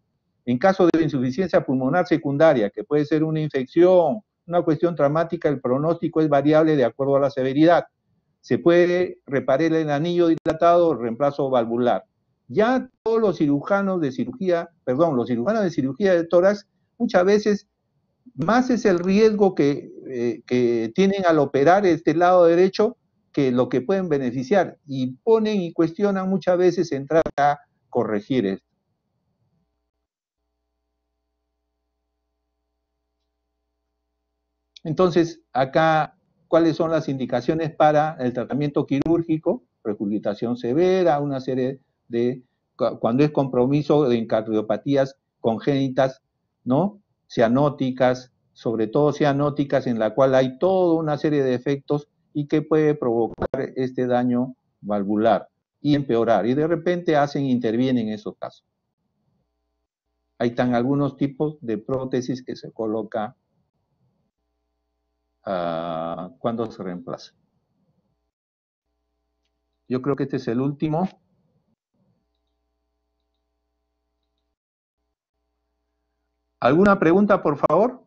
En caso de insuficiencia pulmonar secundaria, que puede ser una infección, una cuestión traumática, el pronóstico es variable de acuerdo a la severidad. Se puede reparar el anillo dilatado o reemplazo valvular. Ya todos los cirujanos de cirugía, perdón, los cirujanos de cirugía de tórax, muchas veces más es el riesgo que, eh, que tienen al operar este lado derecho que lo que pueden beneficiar y ponen y cuestionan muchas veces entrar a corregir esto. Entonces, acá, ¿cuáles son las indicaciones para el tratamiento quirúrgico? regurgitación severa, una serie de, cuando es compromiso de cardiopatías congénitas, ¿no? Cianóticas, sobre todo cianóticas, en la cual hay toda una serie de efectos y que puede provocar este daño valvular y empeorar. Y de repente hacen, intervienen en esos casos. Hay tan algunos tipos de prótesis que se coloca cuando ah, cuándo se reemplaza. Yo creo que este es el último. ¿Alguna pregunta, por favor?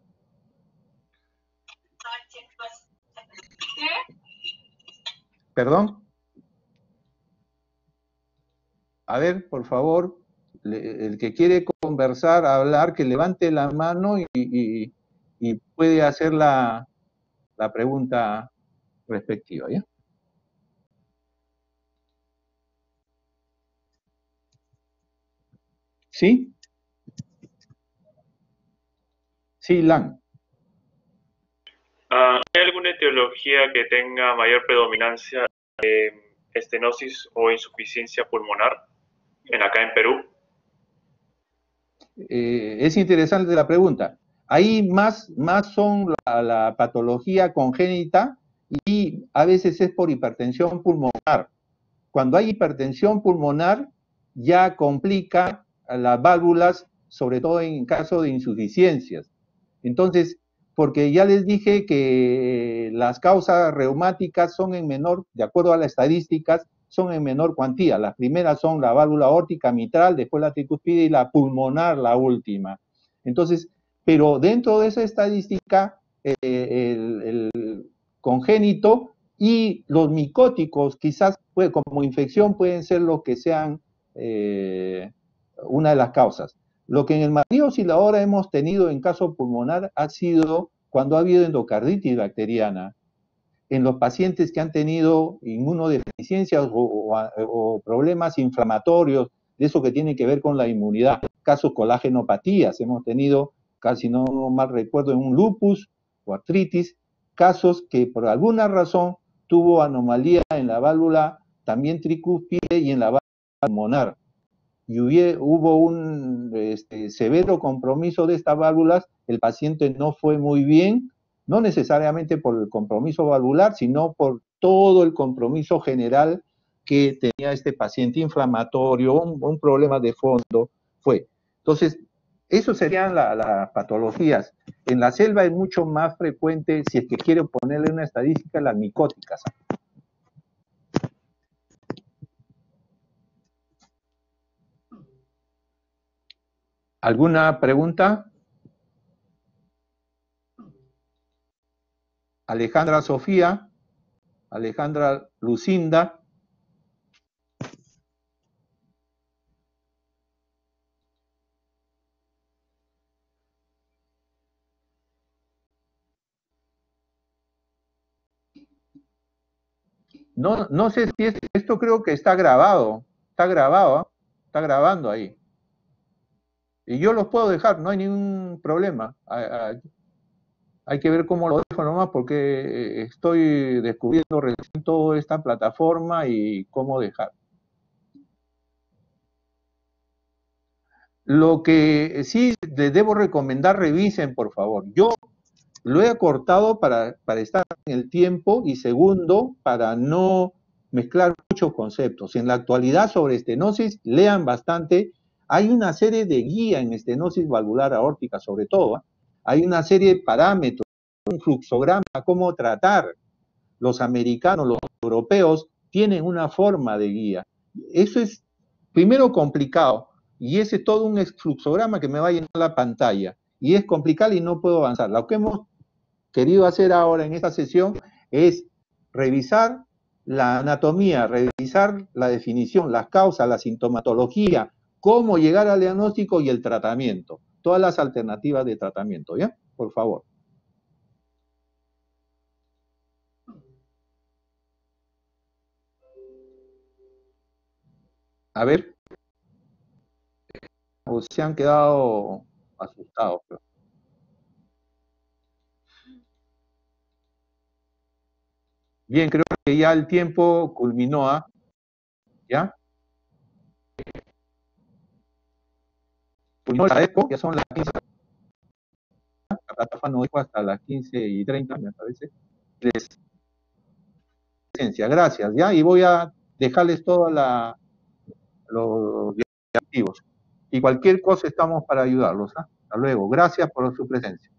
¿Perdón? A ver, por favor, el que quiere conversar, hablar, que levante la mano y, y puede hacer la, la pregunta respectiva. ¿ya? ¿Sí? Sí, Lan. Ah, ¿Hay alguna etiología que tenga mayor predominancia de estenosis o insuficiencia pulmonar en acá en Perú? Eh, es interesante la pregunta. Ahí más, más son la, la patología congénita y a veces es por hipertensión pulmonar. Cuando hay hipertensión pulmonar ya complica las válvulas, sobre todo en caso de insuficiencias. Entonces, porque ya les dije que eh, las causas reumáticas son en menor, de acuerdo a las estadísticas, son en menor cuantía. Las primeras son la válvula órtica mitral, después la tricuspide y la pulmonar, la última. Entonces, pero dentro de esa estadística, eh, el, congénito y los micóticos, quizás como infección, pueden ser lo que sean eh, una de las causas. Lo que en el marido y la hora hemos tenido en caso pulmonar ha sido cuando ha habido endocarditis bacteriana. En los pacientes que han tenido inmunodeficiencias o, o problemas inflamatorios, de eso que tiene que ver con la inmunidad, casos colagenopatías, hemos tenido casi no mal recuerdo, en un lupus o artritis, casos que por alguna razón tuvo anomalía en la válvula, también tricúspide y en la válvula pulmonar. Y hubo, un este, severo compromiso de estas válvulas, el paciente no fue muy bien, no necesariamente por el compromiso valvular, sino por todo el compromiso general que tenía este paciente inflamatorio, un problema de fondo fue. Entonces, eso serían las patologías. En la selva es mucho más frecuente, si es que quiero ponerle una estadística, las micóticas. ¿Alguna pregunta? Alejandra Sofía, Alejandra Lucinda. No, no sé si esto creo que está grabado, está grabado, está grabando ahí. Y yo los puedo dejar, no hay ningún problema. Hay, hay que ver cómo lo dejo nomás porque eh, estoy descubriendo recién toda esta plataforma y cómo dejar. Lo que sí les debo recomendar, revisen por favor. Yo lo he acortado para, estar en el tiempo y segundo, para no mezclar muchos conceptos. En la actualidad sobre estenosis, lean bastante. Hay una serie de guía en estenosis valvular aórtica sobre todo. ¿ah? Hay una serie de parámetros, un fluxograma, cómo tratar. Los americanos, los europeos tienen una forma de guía. Eso es primero complicado y ese es todo un fluxograma que me va a llenar la pantalla y es complicado y no puedo avanzar. Lo que hemos querido hacer ahora en esta sesión es revisar la anatomía, revisar la definición, las causas, la sintomatología, cómo llegar al diagnóstico y el tratamiento. Todas las alternativas de tratamiento, Bien, Por favor. A ver. O se han quedado asustados. Pero... Bien, creo que ya el tiempo culminó, a ¿ah? ¿ya? Culminó la época, ya son las 15. La plataforma no hasta las 15 y 30, me parece. Gracias, ¿ya? Y voy a dejarles todos los activos Y cualquier cosa estamos para ayudarlos, ¿ah? Hasta luego. Gracias por su presencia.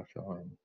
off your arm.